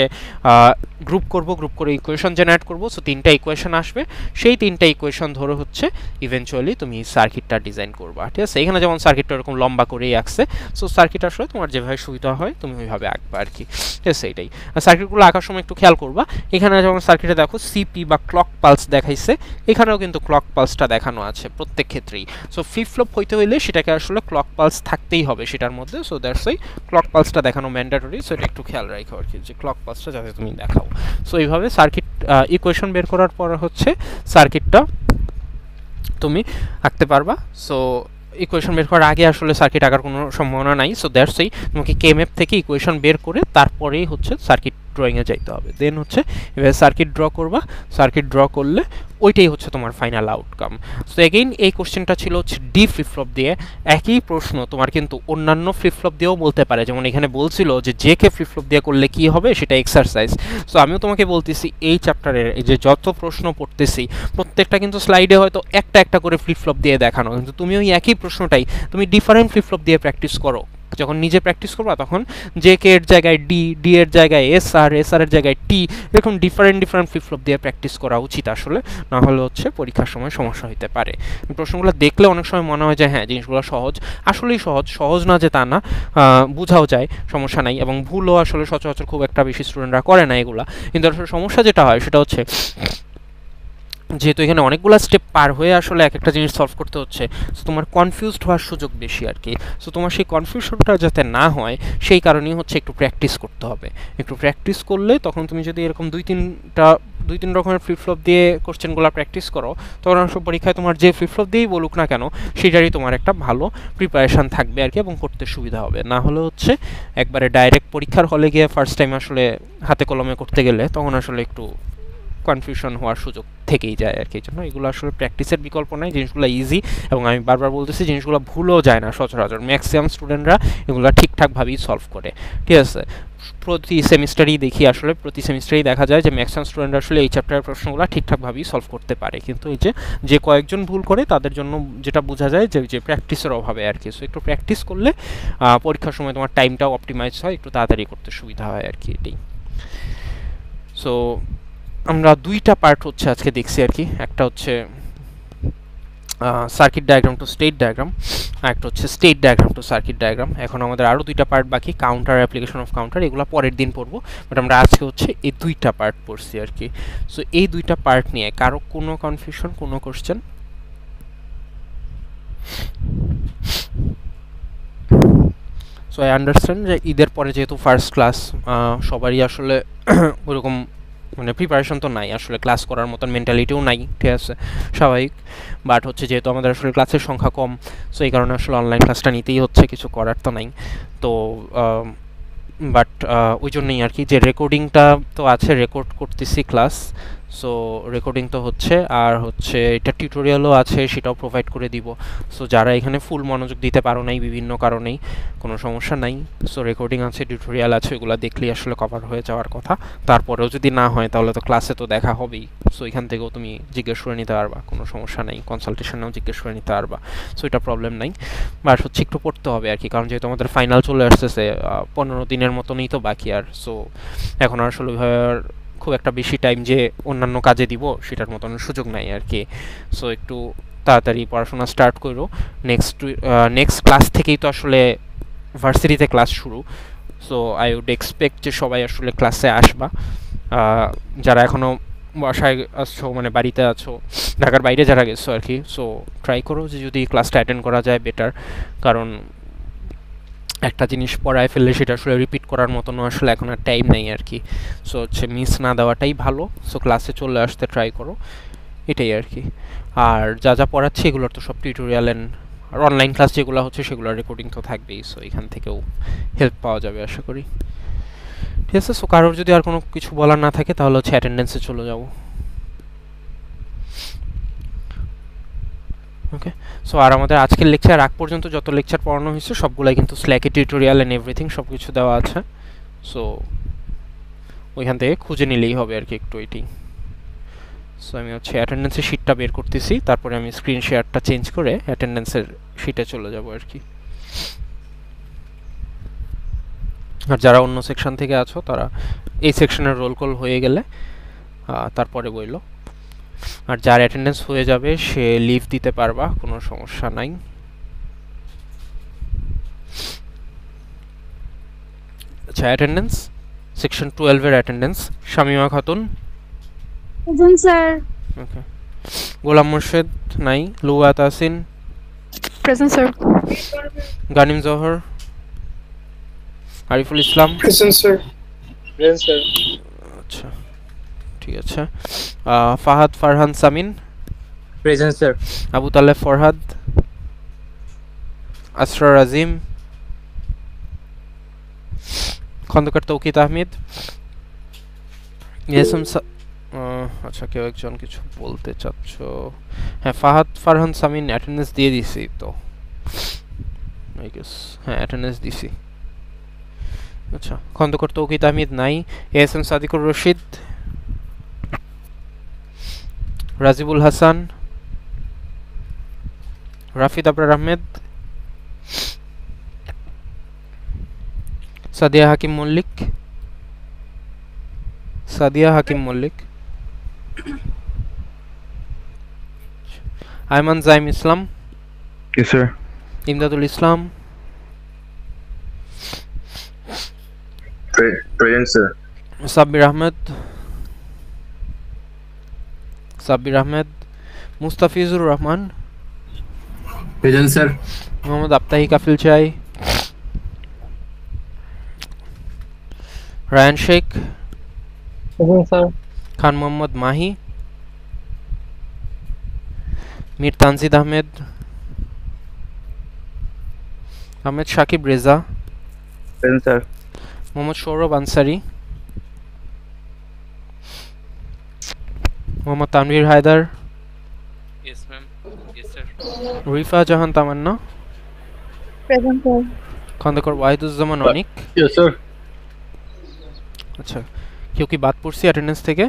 গ্রুপ করব গ্রুপ করে ইকুয়েশন জেনারেট করবো সো তিন তিনটা ইকুয়েশন আসবে সেই তিনটা ইকুয়েশন ধরে হচ্ছে ইভেনচুয়ালি তুমি সার্কিটটা ডিজাইন করবা ঠিক আছে এখানে যেমন সার্কিটটা এরকম লম্বা করেই আঁকছে সো সার্কিট আসলে তোমার যেভাবে সুবিধা হয় তুমি ওইভাবে আঁকবা আর কি ঠিক আছে এটাই আর সার্কিটগুলো আঁকার সময় একটু খেয়াল করবা এখানে যেমন সার্কিটে দেখো সিপি বা ক্লক পালস দেখাইছে এখানেও কিন্তু ক্লক পালসটা দেখানো আছে প্রত্যেক ক্ষেত্রেই সো ফ্লিপ ফ্লপ হইতে হইলে সেটাকে আসলে ক্লক পালস থাকতেই হবে সেটার মধ্যে সো দ্যাটস ওই ক্লক পালসটা দেখানো ম্যান্ডেটরি সো এটা একটু খেয়াল রাখো আর কি যে ক্লক পালসটা যাতে তুমি দেখাও সো এইভাবে সার্কিট ইকুয়েশন বের করার পর হচ্ছে সার্কিটটা তুমি আঁকতে পারবা সো ইকুয়েশন বের করার আগে আসলে সার্কিট আঁকার কোনো সম্ভাবনা নাই সো দ্যাটস এই তোমাকে কেএমএফ থেকে ইকুয়েশন বের করে তারপরেই হচ্ছে সার্কিট ড্রয়িংয়ে যাইতে হবে দেন হচ্ছে এভাবে সার্কিট ড্র করবা সার্কিট ড্র করলে ওইটাই হচ্ছে তোমার ফাইনাল আউটকাম সো এগেইন এই কোশ্চেনটা ছিল হচ্ছে ডি ফ্লিপফ্লপ দিয়ে একই প্রশ্ন তোমার কিন্তু অন্যান্য ফ্লিপফ্লপ দিয়েও বলতে পারে যেমন এখানে বলছিল যে জে কে ফ্লিপফ্লপ দিয়ে করলে কি হবে সেটা এক্সারসাইজ সো আমিও তোমাকে বলতেছি এই চ্যাপ্টারের যে যত প্রশ্ন পড়তেছি প্রত্যেকটা কিন্তু স্লাইডে হয়তো একটা একটা করে ফ্লিপফ্লপ দিয়ে দেখানো কিন্তু তুমি ওই একই প্রশ্নটাই তুমি ডিফারেন্ট ফ্লিপফ্লপ দিয়ে প্র্যাকটিস করো যখন নিজে প্র্যাকটিস করবা তখন জে কে এর জায়গায় ডি ডি এর জায়গায় এস আর এস আর এর জায়গায় টি এরকম ডিফারেন্ট ডিফারেন্ট ফ্লিপফ্লপ দিয়ে প্র্যাকটিস করা উচিত আসলে না হলে হচ্ছে পরীক্ষার সময় সমস্যা হতে পারে প্রশ্নগুলো দেখলে অনেক সময় মনে হয় যে হ্যাঁ জিনিসগুলো সহজ আসলেই সহজ সহজ না যে তা না বোঝাও যায় সমস্যা নাই এবং ভুলও আসলে সচরাচর খুব একটা বেশি স্টুডেন্টরা করে না এগুলা কিন্তু আসলে সমস্যা যেটা হয় সেটা হচ্ছে যেহেতু এখানে অনেকগুলো স্টেপ পার হয়ে আসলে এক একটা জিনিস সলভ করতে হচ্ছে সো তোমার কনফিউজড হওয়ার সুযোগ বেশি আর কি সো তোমার সেই কনফিউশনটা যাতে না হয় সেই কারণেই হচ্ছে একটু প্র্যাকটিস করতে হবে একটু প্র্যাকটিস করলে তখন তুমি যদি এরকম দুই তিনটা দুই তিন রকমের ফ্লিপফ্লপ দিয়ে কোশ্চেনগুলো প্র্যাকটিস করো তখন সব পরীক্ষায় তোমার যে ফ্লিপফ্লপ দিয়েই বলুক না কেন সেটারই তোমার একটা ভালো প্রিপারেশান থাকবে আর কি এবং করতে সুবিধা হবে না হলে হচ্ছে একবারে ডাইরেক্ট পরীক্ষার হলে গিয়ে ফার্স্ট টাইম আসলে হাতে কলমে করতে গেলে তখন আসলে একটু কনফিউশন হওয়ার সুযোগ থেকেই যায় আর কি এই জন্য এগুলো আসলে প্র্যাকটিসের বিকল্প নাই জিনিসগুলো ইজি এবং আমি বারবার বলতেছি জিনিসগুলো ভুলও যায় না সচরাচর ম্যাক্সিমাম স্টুডেন্টরা এগুলো ঠিকঠাকভাবেই সলভ করে ঠিক আছে প্রতি সেমিস্টারই দেখি আসলে প্রতি সেমিস্টারই দেখা যায় যে ম্যাক্সিমাম স্টুডেন্ট আসলে এই চ্যাপ্টারের প্রশ্নগুলো ঠিকঠাকভাবেই সলভ করতে পারে কিন্তু এই যে যে কয়েকজন ভুল করে তাদের জন্য যেটা বোঝা যায় যে যে প্র্যাকটিসের অভাবে আর কি সো একটু প্র্যাকটিস করলে পরীক্ষার সময় তোমার টাইমটাও অপটিমাইজ হয় একটু তাড়াতাড়ি করতে সুবিধা হয় আর কি এটাই সো আমরা দুইটা পার্ট হচ্ছে আজকে দেখছি আর কি একটা হচ্ছে circuit diagram to state diagram আর একটা হচ্ছে state diagram to circuit diagram এখন আমাদের আরও দুইটা পার্ট বাকি কাউন্টার অ্যাপ্লিকেশন অফ কাউন্টার এগুলো পরের দিন পড়বো বাট আমরা আজকে হচ্ছে এই দুইটা পার্ট পড়ছি আর কি সো এই দুইটা পার্ট নিয়ে কারো কোনো কনফিউশন কোনো কোশ্চেন সো আই আন্ডারস্ট্যান্ড যে ঈদের পরে যেহেতু ফার্স্ট ক্লাস সবারই আসলে ওরকম মানে প্রিপারেশন তো নাই আসলে ক্লাস করার মতন মেন্টালিটিও নাই ঠিক আছে স্বাভাবিক বাট হচ্ছে যেহেতু আমাদের আসলে ক্লাসের সংখ্যা কম সো এই কারণে আসলে অনলাইন ক্লাসটা নিতেই হচ্ছে কিছু করার তো নাই তো বাট ওই জন্যই আর কি যে রেকর্ডিংটা তো আছে রেকর্ড করতেছি ক্লাস সো রেকর্ডিং তো হচ্ছে আর হচ্ছে এটা টিউটোরিয়ালও আছে সেটাও প্রোভাইড করে দিব সো যারা এখানে ফুল মনোযোগ দিতে পারো নাই বিভিন্ন কারণেই কোনো সমস্যা নাই সো রেকর্ডিং আছে টিউটোরিয়াল আছে ওগুলো দেখলেই আসলে কভার হয়ে যাওয়ার কথা তারপরেও যদি না হয় তাহলে তো ক্লাসে তো দেখা হবেই সো এখান থেকেও তুমি জিজ্ঞেস করে নিতে পারবা কোনো সমস্যা নেই কনসালটেশনেও জিজ্ঞেস করে নিতে পারবা সো এটা প্রবলেম নাই বাট হচ্ছে একটু পড়তে হবে আর কি কারণ যেহেতু আমাদের ফাইনাল চলে আসতেছে পনেরো দিনের মতনই তো বাকি আর সো এখন আসলে আর খুব একটা বেশি টাইম যে অন্যান্য কাজে দিব সেটার মতন সুযোগ নাই আর কি সো একটু তাড়াতাড়ি পড়াশোনা স্টার্ট করো নেক্সট নেক্সট ক্লাস থেকেই তো আসলে ভার্সিটিতে ক্লাস শুরু সো আই উড এক্সপেক্ট যে সবাই আসলে ক্লাসে আসবা যারা এখনও বাসায় আসছো মানে বাড়িতে আছো ঢাকার বাইরে যারা গেছো আর কি সো ট্রাই করো যে যদি ক্লাসটা অ্যাটেন্ড করা যায় বেটার কারণ একটা জিনিস পড়ায় ফেললে সেটা আসলে রিপিট করার মতনও আসলে এখন আর টাইম নেই আর কি সো হচ্ছে মিস না দেওয়াটাই ভালো সো ক্লাসে চলে আসতে ট্রাই করো এটাই আর কি আর যা যা পড়াচ্ছি এগুলোর তো সব টিউটোরিয়াল অ্যান্ড আর অনলাইন ক্লাস যেগুলো হচ্ছে সেগুলোর রেকর্ডিং তো থাকবেই সো এখান থেকেও হেল্প পাওয়া যাবে আশা করি ঠিক আছে সো কারোর যদি আর কোনো কিছু বলার না থাকে তাহলে হচ্ছে অ্যাটেন্ডেন্সে চলে যাবো ওকে সো আর আমাদের আজকের লেকচার আগ পর্যন্ত যত লেকচার পড়ানো হয়েছে সবগুলাই কিন্তু স্ল্যাকে টিউটোরিয়াল অ্যান্ড এভরিথিং সব কিছু দেওয়া আছে সো ওইখান থেকে খুঁজে নিলেই হবে আর কি একটু এটি সো আমি হচ্ছে অ্যাটেন্ডেন্সের শিটটা বের করতেছি তারপরে আমি স্ক্রিন শেয়ারটা চেঞ্জ করে অ্যাটেন্ডেন্সের শিটে চলে যাব আর কি আর যারা অন্য সেকশন থেকে আছো তারা এই সেকশনের রোল কল হয়ে গেলে তারপরে বইলো আর যার অ্যাটেন্ডেন্স হয়ে যাবে সে লিভ দিতে পারবা কোনো সমস্যা নাই আচ্ছা অ্যাটেন্ডেন্স সেকশন টুয়েলভের attendance Shamima Khatun sir okay Golam Morshed নাই Lua Tasin present sir Ganim Jahar Ariful Islam present sir present sir ঠিক আছে ফাহাদ ফারহান সামিন প্রেজেন্ট স্যার আবু তালে ফরহাদ আসরার আজিম খন্দকার তৌকিত আহমেদ ইয়াসম আচ্ছা কেউ একজন কিছু বলতে চাচ্ছ হ্যাঁ ফাহাদ ফারহান সামিন অ্যাটেন্ডেন্স দিয়ে দিছি তো হ্যাঁ অ্যাটেন্ডেন্স দিছি আচ্ছা খন্দকার তৌকিত আহমেদ নাই S M Sadiqur Rashid Rajibul Hasan Rafid Abrar Ahmed Sadia Hakim Mallick Sadia Hakim Mallick Aiman Zaim Islam Yes, sir. Imdadul Islam Present, sir. Sabbir Ahmed Sabir Ahmad Mustafizur Rahman present sir Mohammad Abtahi Kafil चाई Rayan Sheikh sir Khan Mohammad Mahi Mir Tanjid Ahmed Ahmed Shakib Reza sir Mohammad Saurabh Ansari Mohammad Tanvir Haider yes ma'am yes sir Rifa Jahan Tamanna present sir Khandakar Wahiduzzaman অনিক यस सर আচ্ছা কেউ কি বাদ পড়ছি অ্যাটেন্ডেন্স থেকে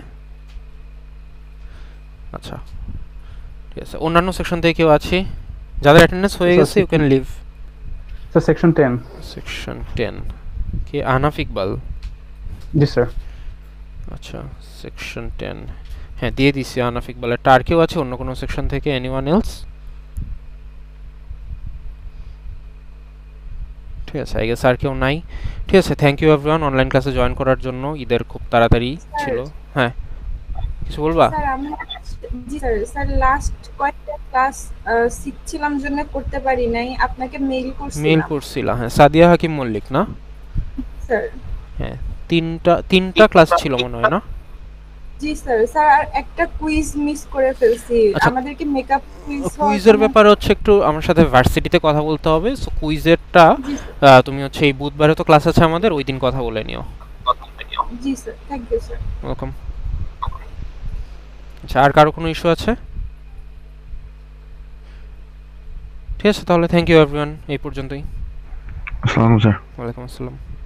আচ্ছা ঠিক আছে অন্যান্য সেকশন থেকে কেউ আছে যাদের অ্যাটেন্ডেন্স হয়ে গেছে you can leave sir section 10 section 10 কে আহনাফ ইকবাল জি স্যার আচ্ছা সেকশন 10 হ্যাঁ দিয়ে দিছি আনাফ ইকবালের টার কেউ আছে অন্য কোনো সেকশন থেকে এনিওয়ান এলস ঠিক আছে আই গেস আর কেউ নাই ঠিক আছে থ্যাংক ইউ एवरीवन অনলাইন ক্লাসে জয়েন করার জন্য ঈদের খুব তাড়াতাড়ি ছিল হ্যাঁ কিছু বলবা শিখছিলাম করতে পারি নাই আপনাকে মেইল মেইল করছিলাম হ্যাঁ সাদিয়া হাকিম মল্লিক না হ্যাঁ তিনটা তিনটা ক্লাস ছিল মনে হয় না জি স্যার স্যার আর একটা কুইজ মিস করে ফেলছি আচ্ছা, আমাদেরকে মেকআপ কুইজের ব্যাপারে হচ্ছে একটু আমার সাথে ভার্সিটিতে কথা বলতে হবে সো কুইজেরটা তুমি হচ্ছে এই বুধবারে তো ক্লাস আছে আমাদের ওই দিন কথা বলে নিও জি sir thank you sir welcome আচ্ছা আর কারো কোনো ইস্যু আছে ঠিক আছে তাহলে থ্যাংক ইউ এভরিওয়ান এই পর্যন্তই আসসালামু আসসালাম